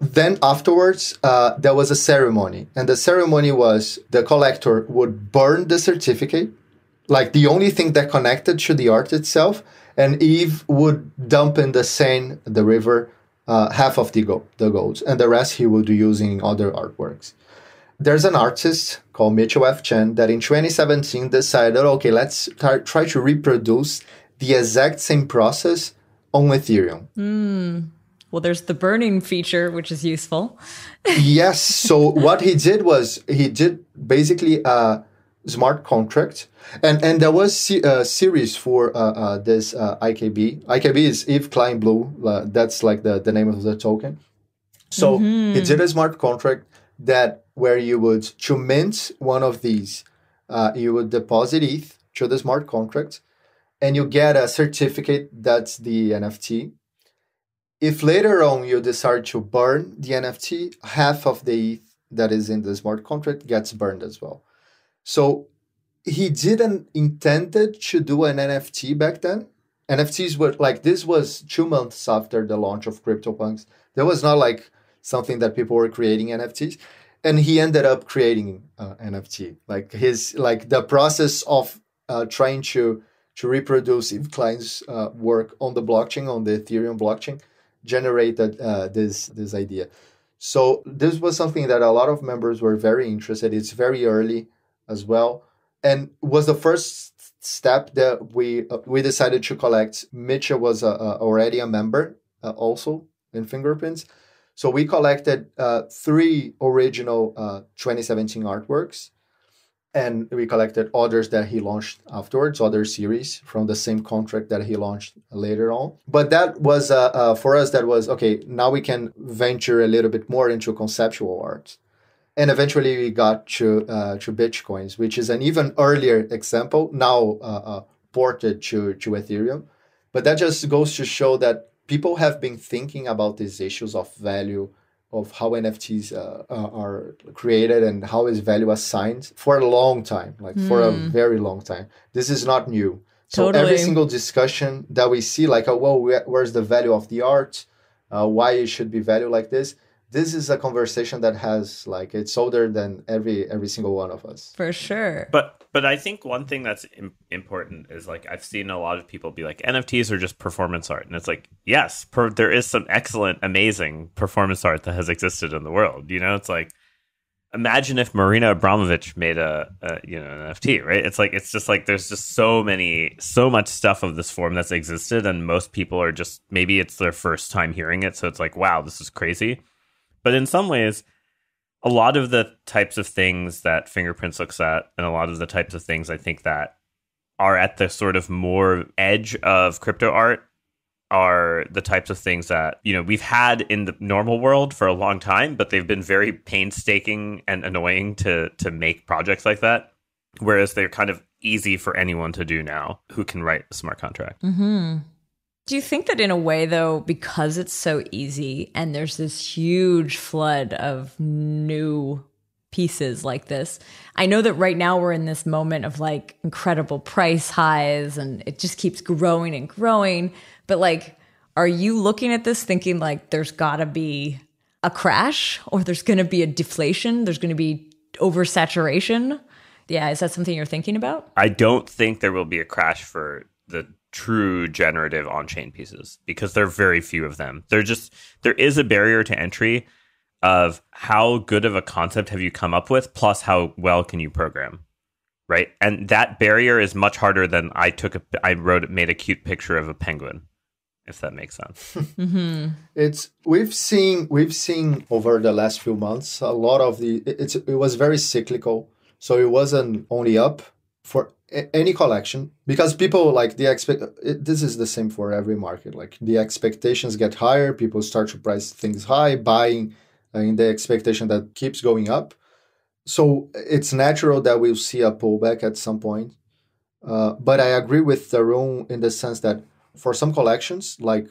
then afterwards, uh, there was a ceremony, and the ceremony was the collector would burn the certificate, like the only thing that connected to the art itself, and Eve would dump in the Seine, the river, uh, half of the gold, the gold, and the rest he would use in other artworks. There's an artist called Mitchell F. Chen that in 2017 decided, okay, let's try to reproduce the exact same process on Ethereum. Mm well, there's the burning feature, which is useful. yes. So what he did was he did basically a smart contract, and and there was a uh, series for uh, uh, this uh, IKB. IKB is Eve Klein Blue. Uh, that's like the the name of the token. So mm-hmm. he did a smart contract that where you would to mint one of these, uh, you would deposit ETH to the smart contract, and you get a certificate that's the NFT if later on you decide to burn the NFT, half of the ETH that is in the smart contract gets burned as well. So he didn't intended to do an NFT back then. NFTs were like this was two months after the launch of CryptoPunks. There was not like something that people were creating NFTs, and he ended up creating uh, NFT. Like his like the process of uh, trying to to reproduce Eve Klein's uh, work on the blockchain on the Ethereum blockchain generated uh, this this idea. So this was something that a lot of members were very interested. It's very early as well, and was the first step that we uh, we decided to collect. Mitchell was uh, uh, already a member uh, also in fingerprints, so we collected uh, three original 2017 artworks and we collected others that he launched afterwards, other series from the same contract that he launched later on. But that was uh, uh, for us. That was okay. Now we can venture a little bit more into conceptual art, and eventually we got to uh, to bitcoins, which is an even earlier example now uh, uh, ported to to Ethereum. But that just goes to show that people have been thinking about these issues of value of how NFTs uh, uh, are created and how is value assigned for a long time, like mm. for a hmm. very long time. This is not new. So totally. every single discussion that we see, like, oh, well, where's the value of the art? Uh, why it should be valued like this? This is a conversation that has like it's older than every every single one of us. For sure. But but I think one thing that's Im- important is like I've seen a lot of people be like NFTs are just performance art, and it's like yes, per- there is some excellent, amazing performance art that has existed in the world. You know, it's like imagine if Marina Abramovich made a, a you know an NFT, right? It's like it's just like there's just so many, so much stuff of this form that's existed, and most people are just maybe it's their first time hearing it, so it's like wow, this is crazy. But in some ways, a lot of the types of things that fingerprints looks at and a lot of the types of things i think that are at the sort of more edge of crypto art are the types of things that you know we've had in the normal world for a long time but they've been very painstaking and annoying to to make projects like that whereas they're kind of easy for anyone to do now who can write a smart contract mm-hmm. Do you think that in a way though because it's so easy and there's this huge flood of new pieces like this. I know that right now we're in this moment of like incredible price highs and it just keeps growing and growing. But like, are you looking at this thinking like there's gotta be a crash or there's gonna be a deflation? There's gonna be oversaturation? Yeah, is that something you're thinking about? I don't think there will be a crash for the true generative on-chain pieces because there are very few of them. There just there is a barrier to entry of how good of a concept have you come up with plus how well can you program right and that barrier is much harder than i took a, i wrote made a cute picture of a penguin if that makes sense mm-hmm. it's we've seen we've seen over the last few months a lot of the it's it was very cyclical so it wasn't only up for any collection because people like the expect it, this is the same for every market like the expectations get higher people start to price things high buying uh, in the expectation that keeps going up so it's natural that we'll see a pullback at some point uh, but i agree with the room in the sense that for some collections like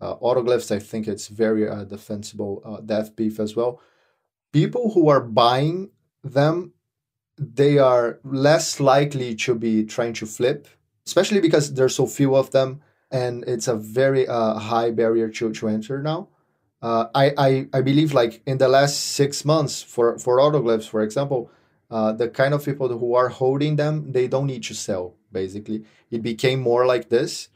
uh, autoglyphs i think it's very uh, defensible uh, death beef as well people who are buying them they are less likely to be trying to flip, especially because there's so few of them and it's a very uh, high barrier to, to enter now. Uh, I, I, I believe like in the last six months for, for autoglyphs, for example, uh, the kind of people who are holding them, they don't need to sell basically. It became more like this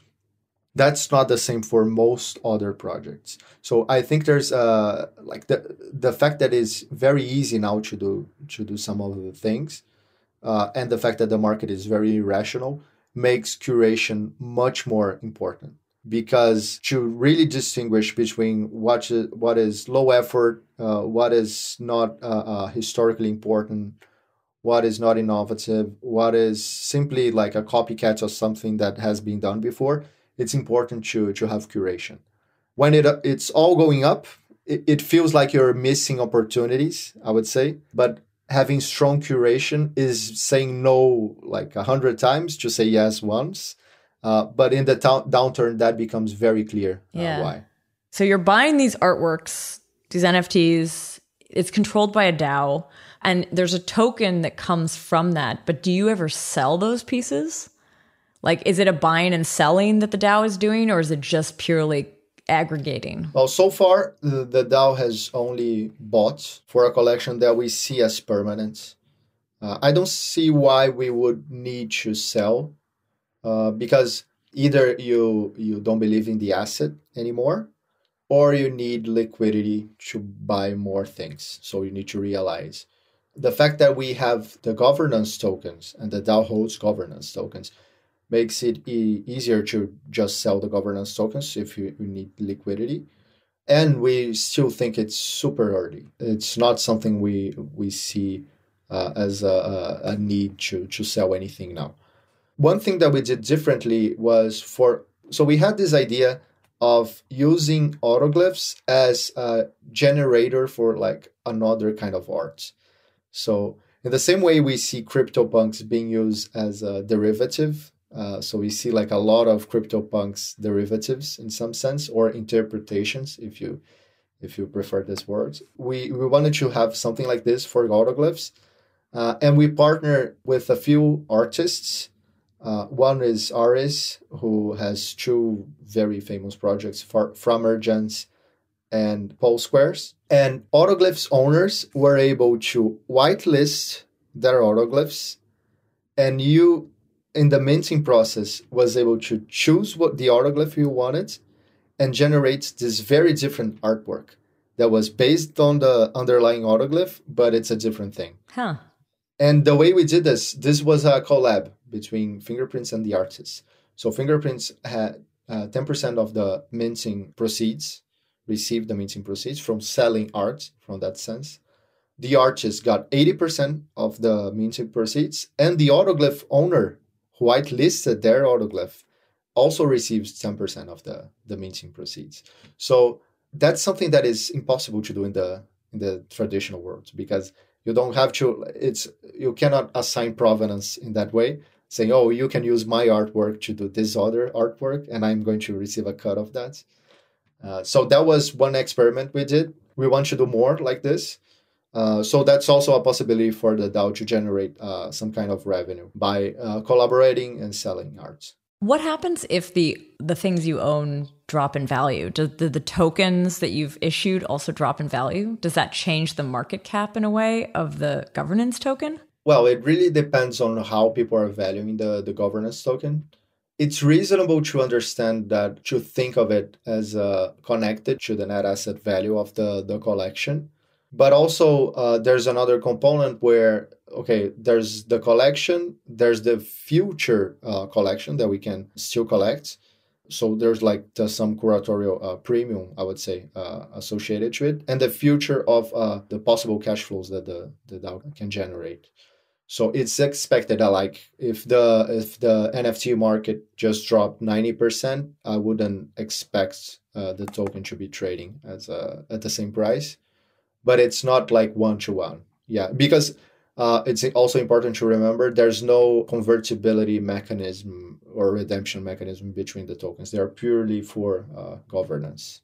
that's not the same for most other projects so i think there's uh like the the fact that it's very easy now to do to do some of the things uh, and the fact that the market is very irrational makes curation much more important because to really distinguish between what is, what is low effort uh, what is not uh, uh historically important what is not innovative what is simply like a copycat of something that has been done before it's important to to have curation. When it it's all going up, it, it feels like you're missing opportunities. I would say, but having strong curation is saying no like a hundred times to say yes once. Uh, but in the downturn, that becomes very clear uh, yeah. why. So you're buying these artworks, these NFTs. It's controlled by a DAO, and there's a token that comes from that. But do you ever sell those pieces? Like, is it a buying and selling that the DAO is doing, or is it just purely aggregating? Well, so far, the DAO has only bought for a collection that we see as permanent. Uh, I don't see why we would need to sell uh, because either you you don't believe in the asset anymore or you need liquidity to buy more things. So you need to realize the fact that we have the governance tokens and the DAO holds governance tokens makes it e- easier to just sell the governance tokens if you, you need liquidity and we still think it's super early. It's not something we we see uh, as a, a, need to to sell anything now. One thing that we did differently was for so we had this idea of using autoglyphs as a generator for like another kind of art. So in the same way we see crypto punks being used as a derivative uh, so we see like a lot of CryptoPunks derivatives in some sense or interpretations, if you if you prefer this word. We we wanted to have something like this for autoglyphs, uh, and we partner with a few artists. Uh, one is Aris, who has two very famous projects, far, Urgents and Pole Squares. And autoglyphs owners were able to whitelist their autoglyphs and you in the minting process was able to choose what the autoglyph you wanted and generate this very different artwork that was based on the underlying autoglyph, but it's a different thing. Huh. And the way we did this, this was a collab between Fingerprints and the artists. So Fingerprints had uh, 10% of the minting proceeds, received the minting proceeds from selling art from that sense. The artist got 80% of the minting proceeds, and the autoglyph owner that their autoglyph also receives 10% of the, the minting proceeds. So that's something that is impossible to do in the in the traditional world because you don't have to it's you cannot assign provenance in that way saying oh you can use my artwork to do this other artwork and i'm going to receive a cut of that uh, so that was one experiment we did we want to do more like this uh, so that's also a possibility for the DAO to generate uh, some kind of revenue by uh, collaborating and selling art. What happens if the the things you own drop in value? Do the, the tokens that you've issued also drop in value? Does that change the market cap in a way of the governance token? Well, it really depends on how people are valuing the, the governance token it's reasonable to understand that to think of it as uh, connected to the net asset value of the, the collection. But also, uh, there's another component where okay, there's the collection, there's the future uh, collection that we can still collect. So there's like the, some curatorial uh, premium, I would say, uh, associated to it, and the future of uh, the possible cash flows that the, the DAO can generate. So it's expected that like if the if the NFT market just dropped ninety percent, I wouldn't expect uh, the token to be trading as a, uh, at the same price but it's not like one to one. Yeah, because uh, it's also important to remember there's no convertibility mechanism or redemption mechanism between the tokens. They are purely for uh, governance.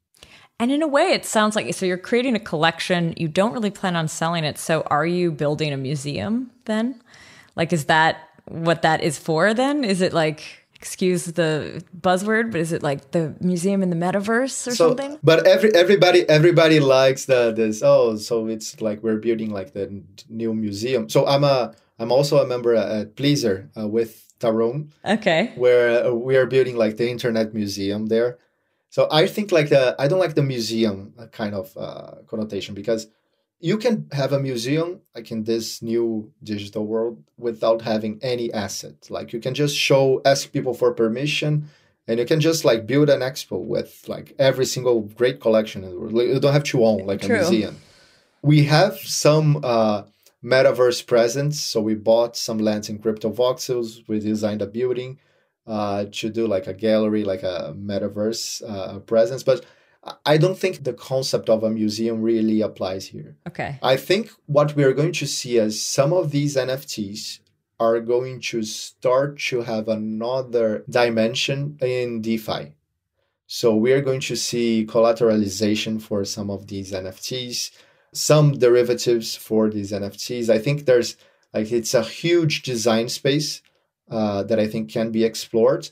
And in a way, it sounds like so you're creating a collection. You don't really plan on selling it. So are you building a museum then? Like, is that what that is for then? Is it like excuse the buzzword, but is it like the museum in the metaverse or so, something? But every everybody everybody likes the this. Oh, so it's like we're building like the new museum. So I'm a I'm also a member uh, at Pleaser uh, with Tarom. Okay. Where uh, we are building like the internet museum there. So I think like the I don't like the museum uh, kind of uh, connotation because you can have a museum like in this new digital world without having any asset like you can just show ask people for permission and you can just like build an expo with like every single great collection in the world you don't have to own like True. a museum we have some uh, metaverse presence so we bought some lands in crypto voxels we designed a building uh, to do like a gallery like a metaverse uh, presence but I don't think the concept of a museum really applies here. Okay. I think what we are going to see is some of these NFTs are going to start to have another dimension in DeFi. So we are going to see collateralization for some of these NFTs, some derivatives for these NFTs. I think there's like it's a huge design space uh, that I think can be explored,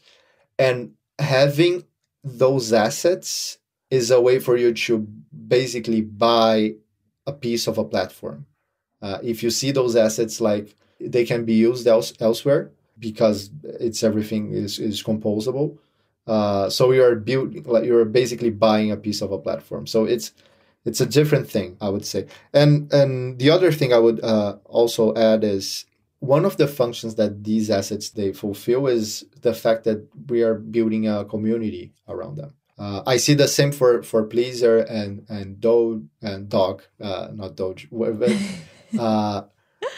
and having those assets is a way for you to basically buy a piece of a platform. Uh, if you see those assets like they can be used else, elsewhere because it's everything is, is composable. Uh, so you are building like you're basically buying a piece of a platform. So it's it's a different thing, I would say. And and the other thing I would uh, also add is one of the functions that these assets they fulfill is the fact that we are building a community around them. Uh, I see the same for for pleaser and and dog and dog, uh, not doge. Uh,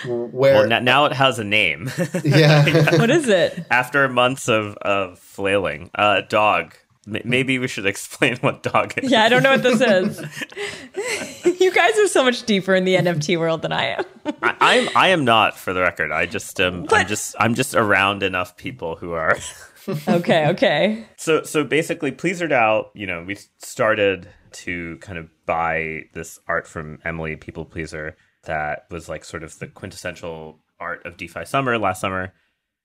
where well, now, now, it has a name. yeah, what is it? After months of of flailing, uh, dog. M- maybe we should explain what dog is. Yeah, I don't know what this is. you guys are so much deeper in the NFT world than I am. I, am I am not, for the record. I just um, but, I'm just I'm just around enough people who are okay, okay. So so basically Pleaser Out, you know, we started to kind of buy this art from Emily People Pleaser that was like sort of the quintessential art of DeFi summer last summer.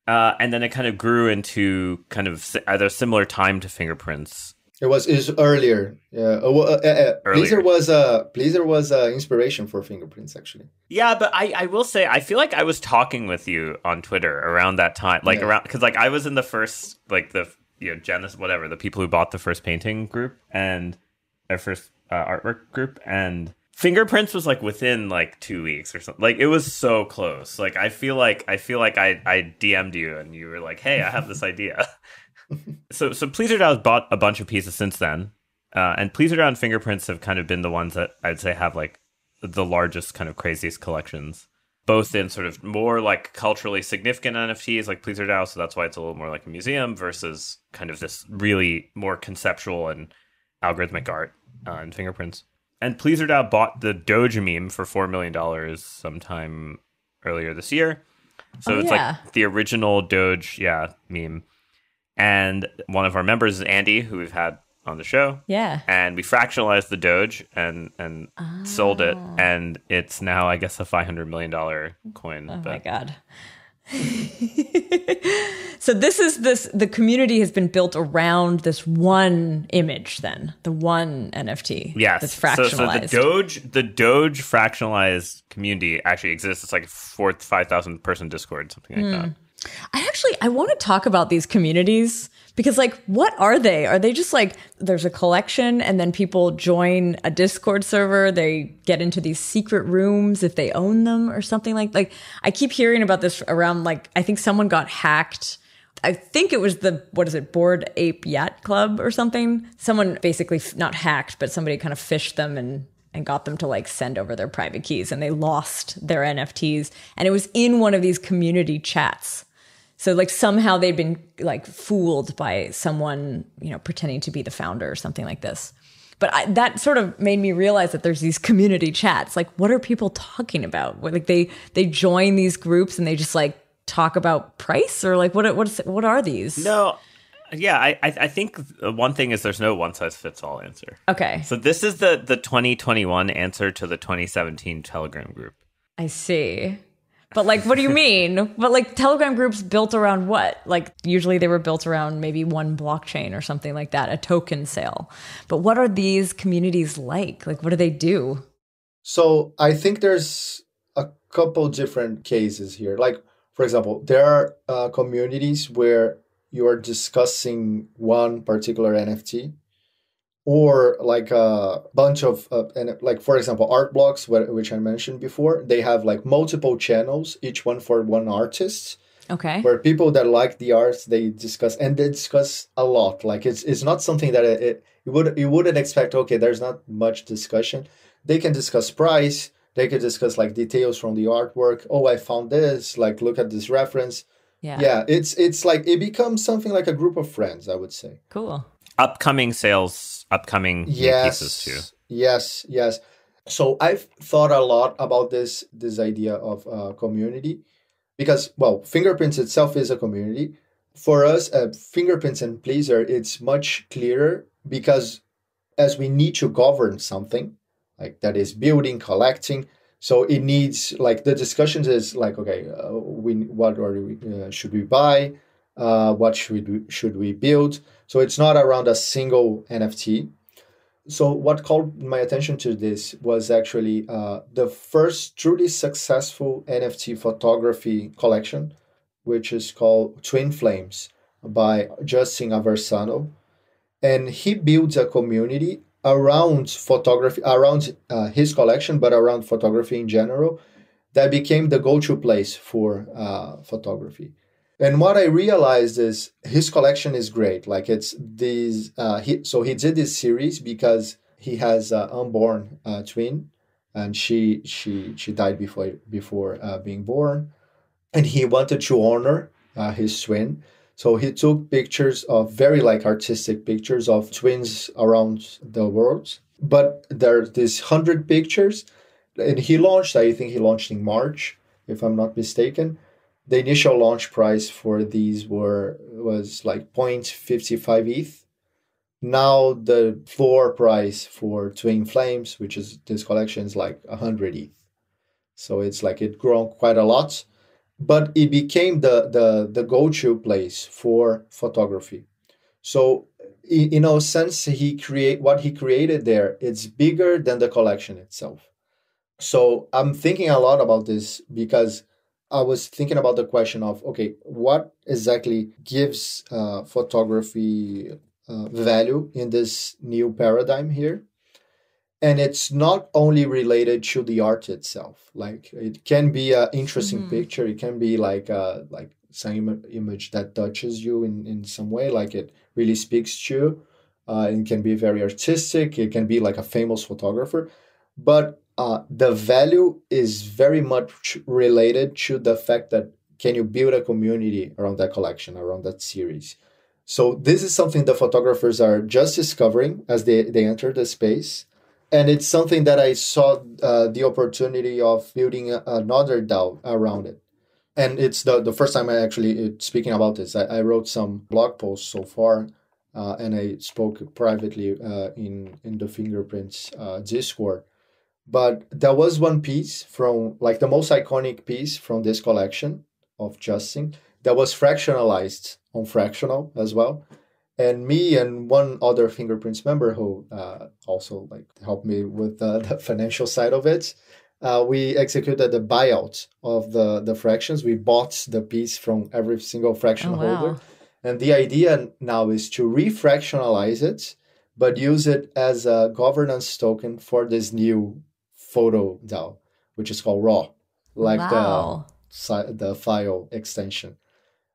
Uh, and then it kind of grew into kind of either similar time to fingerprints it was, is earlier. Yeah, oh, uh, uh, uh, earlier. was a Blizzard was uh, uh, inspiration for fingerprints, actually. Yeah, but I, I will say I feel like I was talking with you on Twitter around that time, like yeah. around because like I was in the first like the you know Genesis whatever the people who bought the first painting group and their first uh, artwork group and fingerprints was like within like two weeks or something like it was so close like i feel like i feel like i i dm'd you and you were like hey i have this idea so so PleaserDAO has bought a bunch of pieces since then, uh, and Pleaserdown fingerprints have kind of been the ones that I'd say have like the largest kind of craziest collections, both in sort of more like culturally significant NFTs like PleaserDAO. so that's why it's a little more like a museum versus kind of this really more conceptual and algorithmic art uh, and fingerprints. And PleaserDAO bought the Doge meme for four million dollars sometime earlier this year. So oh, it's yeah. like the original Doge, yeah, meme and one of our members is Andy, who we've had on the show. Yeah. And we fractionalized the Doge and and sold it, ah. and it's now I guess a five hundred million dollar coin. Oh but. my god. so this is this the community has been built around this one image then the one nft yes that's fractionalized so, so the doge the doge fractionalized community actually exists it's like a 4 5000 person discord something like mm. that I actually I want to talk about these communities because like what are they? Are they just like there's a collection and then people join a Discord server, they get into these secret rooms if they own them or something like like I keep hearing about this around like I think someone got hacked I think it was the what is it, Board Ape Yacht Club or something. Someone basically not hacked, but somebody kind of fished them and and got them to like send over their private keys and they lost their NFTs and it was in one of these community chats. So like somehow they'd been like fooled by someone, you know, pretending to be the founder or something like this. But I, that sort of made me realize that there's these community chats. Like, what are people talking about? like they they join these groups and they just like talk about price or like what what's what are these? No, yeah I, I think uh, one thing is there's no one size fits all answer okay so this is the the 2021 answer to the 2017 telegram group i see but like, what do you mean? but like, Telegram groups built around what? Like, usually they were built around maybe one blockchain or something like that, a token sale. But what are these communities like? Like, what do they do? So I think there's a couple different cases here. Like, for example, there are uh, communities where you are discussing one particular NFT or like a bunch of uh, and like for example art blocks which i mentioned before they have like multiple channels each one for one artist okay where people that like the arts they discuss and they discuss a lot like it's it's not something that it, it you would you wouldn't expect okay there's not much discussion they can discuss price they could discuss like details from the artwork oh i found this like look at this reference yeah yeah it's it's like it becomes something like a group of friends i would say cool upcoming sales, upcoming yes, pieces too. Yes, yes. So I've thought a lot about this this idea of uh, community, because well, fingerprints itself is a community. For us, uh, fingerprints and pleaser, it's much clearer because as we need to govern something, like that is building, collecting, so it needs like the discussions is like okay uh, we what are we, uh, should we buy uh, what should we, should we build so it's not around a single nft so what called my attention to this was actually uh, the first truly successful nft photography collection which is called twin flames by justin aversano and he builds a community around photography around uh, his collection but around photography in general that became the go-to place for uh, photography and what I realized is his collection is great. Like it's these. Uh, he, so he did this series because he has an unborn uh, twin, and she she she died before before uh, being born, and he wanted to honor uh, his twin. So he took pictures of very like artistic pictures of twins around the world. But there are these hundred pictures, and he launched. I think he launched in March, if I'm not mistaken the initial launch price for these were was like 0.55 ETH. Now the floor price for Twin Flames, which is this collection, is like 100 ETH. So it's like it grown quite a lot, but it became the the the go-to place for photography. So in a sense, he create what he created there, it's bigger than the collection itself. So I'm thinking a lot about this because I was thinking about the question of okay, what exactly gives uh, photography uh, value in this new paradigm here? And it's not only related to the art itself. Like it can be an interesting mm-hmm. picture. It can be like a, uh, like some Im- image that touches you in, in some way. Like it really speaks to you. Uh, and can be very artistic. It can be like a famous photographer. But uh, the value is very much related to the fact that can you build a community around that collection, around that series. So this is something the photographers are just discovering as they, they enter the space. And it's something that I saw uh, the opportunity of building another DAO around it. And it's the, the first time I actually uh, speaking about this. I, I wrote some blog posts so far, uh, and I spoke privately uh, in in the fingerprints uh, Discord but there was one piece from, like, the most iconic piece from this collection of Justin that was fractionalized on Fractional as well. And me and one other Fingerprints member who uh, also like helped me with uh, the financial side of it, uh, we executed the buyout of the the fractions. We bought the piece from every single fraction oh, wow. holder, and the idea now is to refractionalize it, but use it as a governance token for this new photo DAO, which is called RAW, like wow. the the file extension.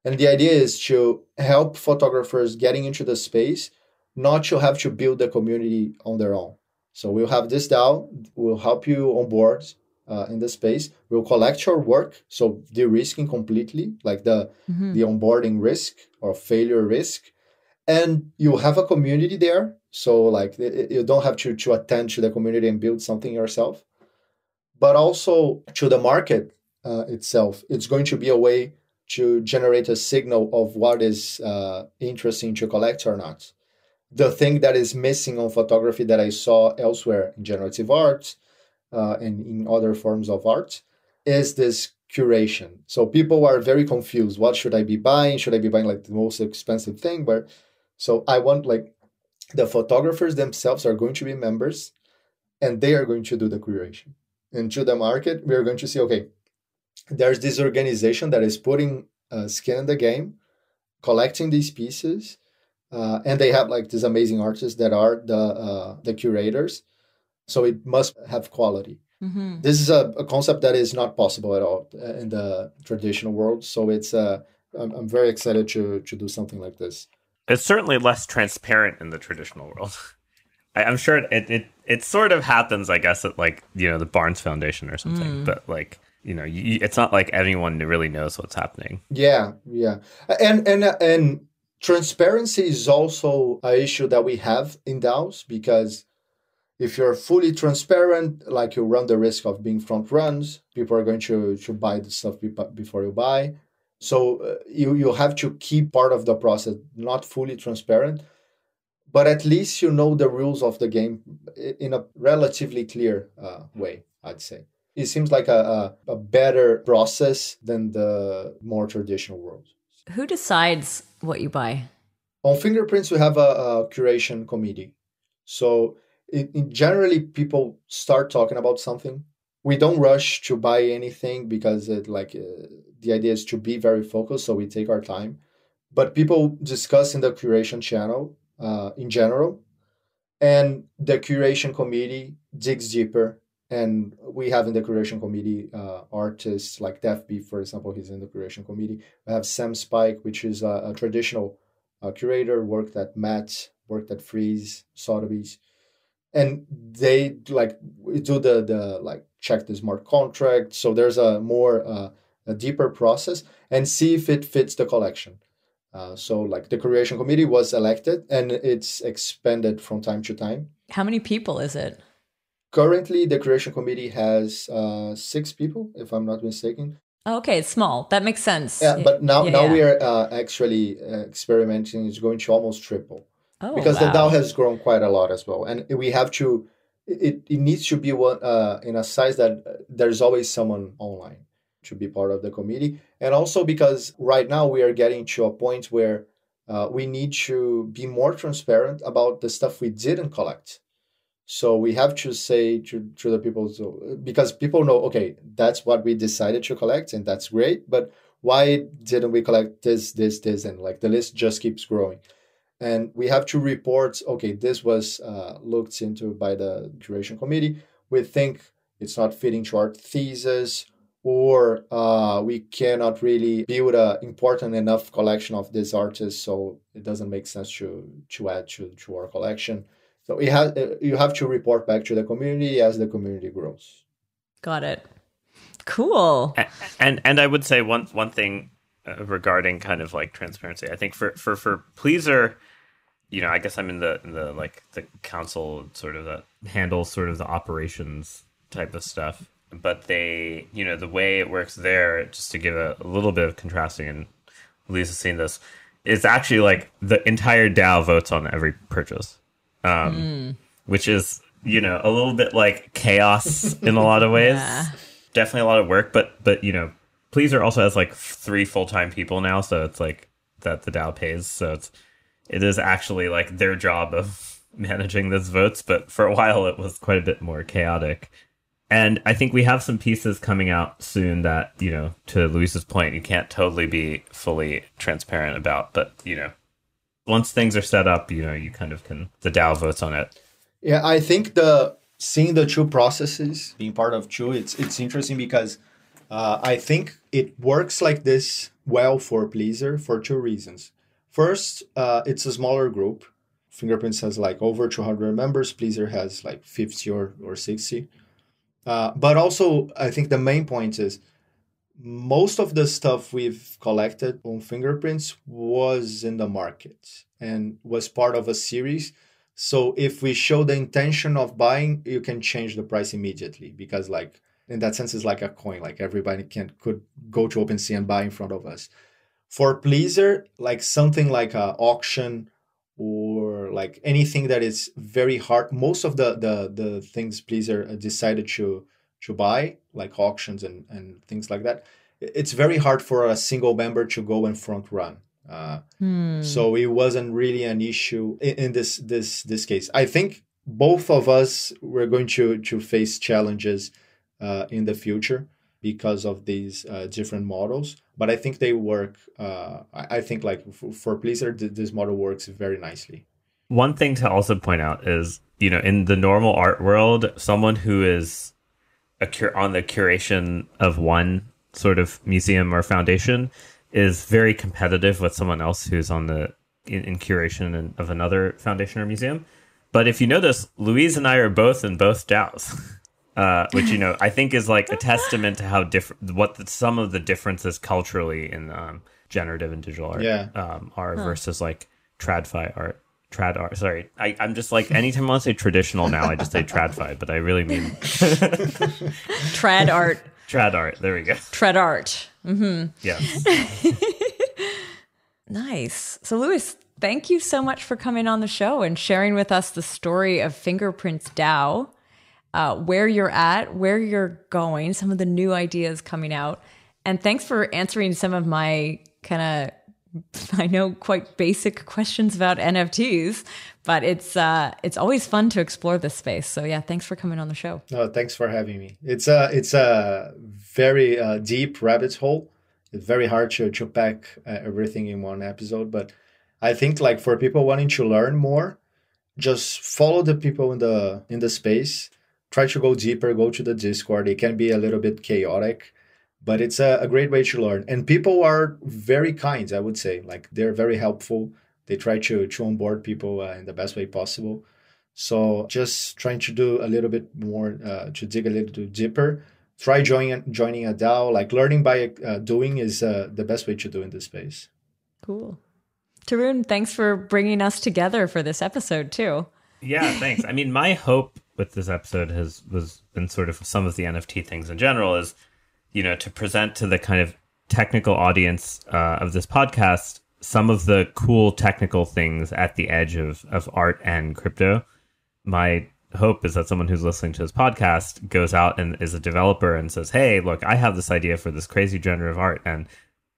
And the idea is to help photographers getting into the space, not to have to build the community on their own. So we'll have this DAO, we'll help you on uh, in the space. We'll collect your work, so de-risking completely, like the mm-hmm. the onboarding risk or failure risk, and you have a community there. So like you don't have to to attend to the community and build something yourself but also to the market uh, itself. It's going to be a way to generate a signal of what is uh, interesting to collect or not. The thing that is missing on photography that I saw elsewhere in generative art uh, and in other forms of art is this curation. So people are very confused. What should I be buying? Should I be buying like the most expensive thing? Where? so I want like the photographers themselves are going to be members and they are going to do the curation into the market, we are going to see okay, there's this organization that is putting uh, skin in the game, collecting these pieces, uh, and they have like these amazing artists that are the uh, the curators. So it must have quality. Mm-hmm. This is a, a, concept that is not possible at all uh, in the traditional world. So it's uh, I'm, I'm very excited to to do something like this. It's certainly less transparent in the traditional world. I, am sure it, it it sort of happens, I guess, at like you know the Barnes Foundation or something. Mm. But like you know, you, it's not like anyone really knows what's happening. Yeah, yeah, and and and transparency is also an issue that we have in DAOs because if you're fully transparent, like you run the risk of being front runs. People are going to to buy the stuff before you buy. So uh, you you have to keep part of the process not fully transparent but at least you know the rules of the game in a relatively clear uh, way, I'd say. It seems like a, a, a better process than the more traditional world. Who decides what you buy? On Fingerprints, we have a, a curation committee. So, it, it generally, people start talking about something. We don't rush to buy anything because, it, like, uh, the idea is to be very focused. So we take our time. But people discuss in the curation channel uh, in general. And the curation committee digs deeper. And we have in the curation committee uh, artists like Def B, for example, he's in the curation committee. We have Sam Spike, which is a, a traditional uh, curator, worked at Matt, worked at Freeze, Sotheby's. And they like do the, the like check the smart contract. So there's a more uh, a deeper process and see if it fits the collection. Uh, so like the creation committee was elected and it's expanded from time to time. How many people is it? Currently, the creation committee has uh, six people, if I'm not mistaken. Oh, okay, it's small. That makes sense. Yeah, but now yeah, now yeah. we are uh, actually uh, experimenting. It's going to almost triple. Oh, because wow. the DAO has grown quite a lot as well, and we have to. It, it needs to be one uh, in a size that there's always someone online to be part of the committee. And also because right now we are getting to a point where uh, we need to be more transparent about the stuff we didn't collect. So we have to say to, to the people, so, because people know, okay, that's what we decided to collect and that's great, but why didn't we collect this, this, this? And like the list just keeps growing. And we have to report, okay, this was uh, looked into by the curation committee. We think it's not fitting to our thesis or uh, we cannot really build an important enough collection of these artists, so it doesn't make sense to to add to, to our collection. So it has, uh, you have to report back to the community as the community grows. Got it. Cool. And and, and I would say one one thing uh, regarding kind of like transparency. I think for for for pleaser, you know, I guess I'm in the in the like the council sort of that uh, handles sort of the operations type of stuff but they, you know, the way it works there, just to give a, a little bit of contrasting, and Lisa's seen this, it's actually like the entire DAO votes on every purchase, um, mm. which is, you know, a little bit like chaos in a lot of ways. yeah. Definitely a lot of work, but, but, you know, Pleaser also has like three full time people now. So it's like that the DAO pays. So it's, it is actually like their job of managing those votes, but for a while it was quite a bit more chaotic and I think we have some pieces coming out soon that you know, to Luis's point, you can't totally be fully transparent about, but you know, once things are set up, you know, you kind of can the DAO votes on it. Yeah, I think the seeing the two processes being part of two, it's it's interesting because uh, I think it works like this well for Pleaser for two reasons. First, uh, it's a smaller group. Fingerprints has like over 200 members. Pleaser has like 50 or, or 60. Uh, but also, I think the main point is most of the stuff we've collected on fingerprints was in the market and was part of a series. So if we show the intention of buying, you can change the price immediately because, like, in that sense, it's like a coin. Like everybody can could go to OpenSea and buy in front of us. For pleaser, like something like a auction or like anything that is very hard. Most of the the the things please are uh, decided to to buy, like auctions and and things like that. It's very hard for a single member to go and front run. Uh, hmm. So it wasn't really an issue in, in, this this this case. I think both of us were going to to face challenges uh, in the future because of these uh, different models. But I think they work. Uh, I, I, think like for, for Blizzard, th- this model works very nicely. One thing to also point out is you know in the normal art world, someone who is a cur- on the curation of one sort of museum or foundation is very competitive with someone else who's on the in, in curation of another foundation or museum. But if you notice, Louise and I are both in both DAOs. Uh, which you know I think is like a testament to how different what the, some of the differences culturally in um, generative and digital art yeah. um, are huh. versus like tradfi art trad art. Sorry, I, am just like anytime I want to say traditional now, I just say tradfi, but I really mean trad art. Trad art. There we go. Trad art. Mm-hmm. Yeah. nice. So, Lewis, thank you so much for coming on the show and sharing with us the story of Fingerprints DAO uh, where you're at, where you're going, some of the new ideas coming out. And thanks for answering some of my kind of, I know, quite basic questions about NFTs, but it's uh, it's always fun to explore this space. So yeah, thanks for coming on the show. No, thanks for having me. It's a it's a very uh, deep rabbit hole. It's very hard to to pack uh, everything in one episode, but I think like for people wanting to learn more, just follow the people in the in the space try to go deeper, go to the Discord. It can be a little bit chaotic, but it's a, a great way to learn. And people are very kind, I would say. Like they're very helpful. They try to, to onboard people uh, in the best way possible. So just trying to do a little bit more, uh, to dig a little deeper. Try joining joining a DAO. Like learning by uh, doing is uh, the best way to do in this space. Cool. Tarun, thanks for bringing us together for this episode too. Yeah, thanks. I mean, my hope with this episode has was been sort of some of the NFT things in general is, you know, to present to the kind of technical audience uh, of this podcast some of the cool technical things at the edge of of art and crypto. My hope is that someone who's listening to this podcast goes out and is a developer and says, "Hey, look, I have this idea for this crazy genre of art," and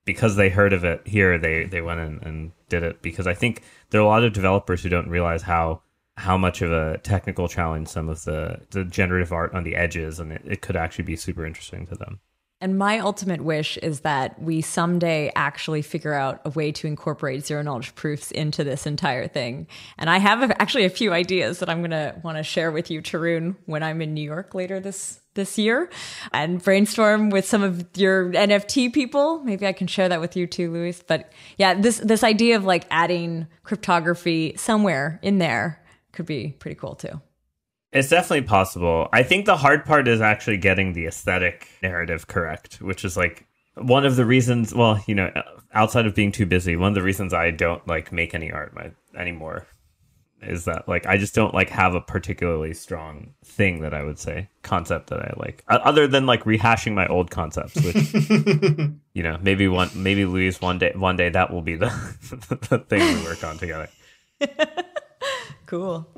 because they heard of it here, they they went and, and did it. Because I think there are a lot of developers who don't realize how how much of a technical challenge some of the, the generative art on the edges, and it, it could actually be super interesting to them. And my ultimate wish is that we someday actually figure out a way to incorporate zero knowledge proofs into this entire thing. And I have actually a few ideas that I'm going to want to share with you, Tarun, when I'm in New York later this this year and brainstorm with some of your NFT people. Maybe I can share that with you too, Luis. But yeah, this this idea of like adding cryptography somewhere in there could be pretty cool too. It's definitely possible. I think the hard part is actually getting the aesthetic narrative correct, which is like one of the reasons, well, you know, outside of being too busy, one of the reasons I don't like make any art my, anymore is that like I just don't like have a particularly strong thing that I would say concept that I like other than like rehashing my old concepts which you know maybe one maybe Louise one day one day that will be the the thing we work on together Cool.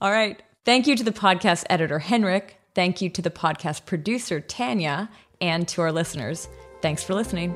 All right. Thank you to the podcast editor, Henrik. Thank you to the podcast producer, Tanya, and to our listeners. Thanks for listening.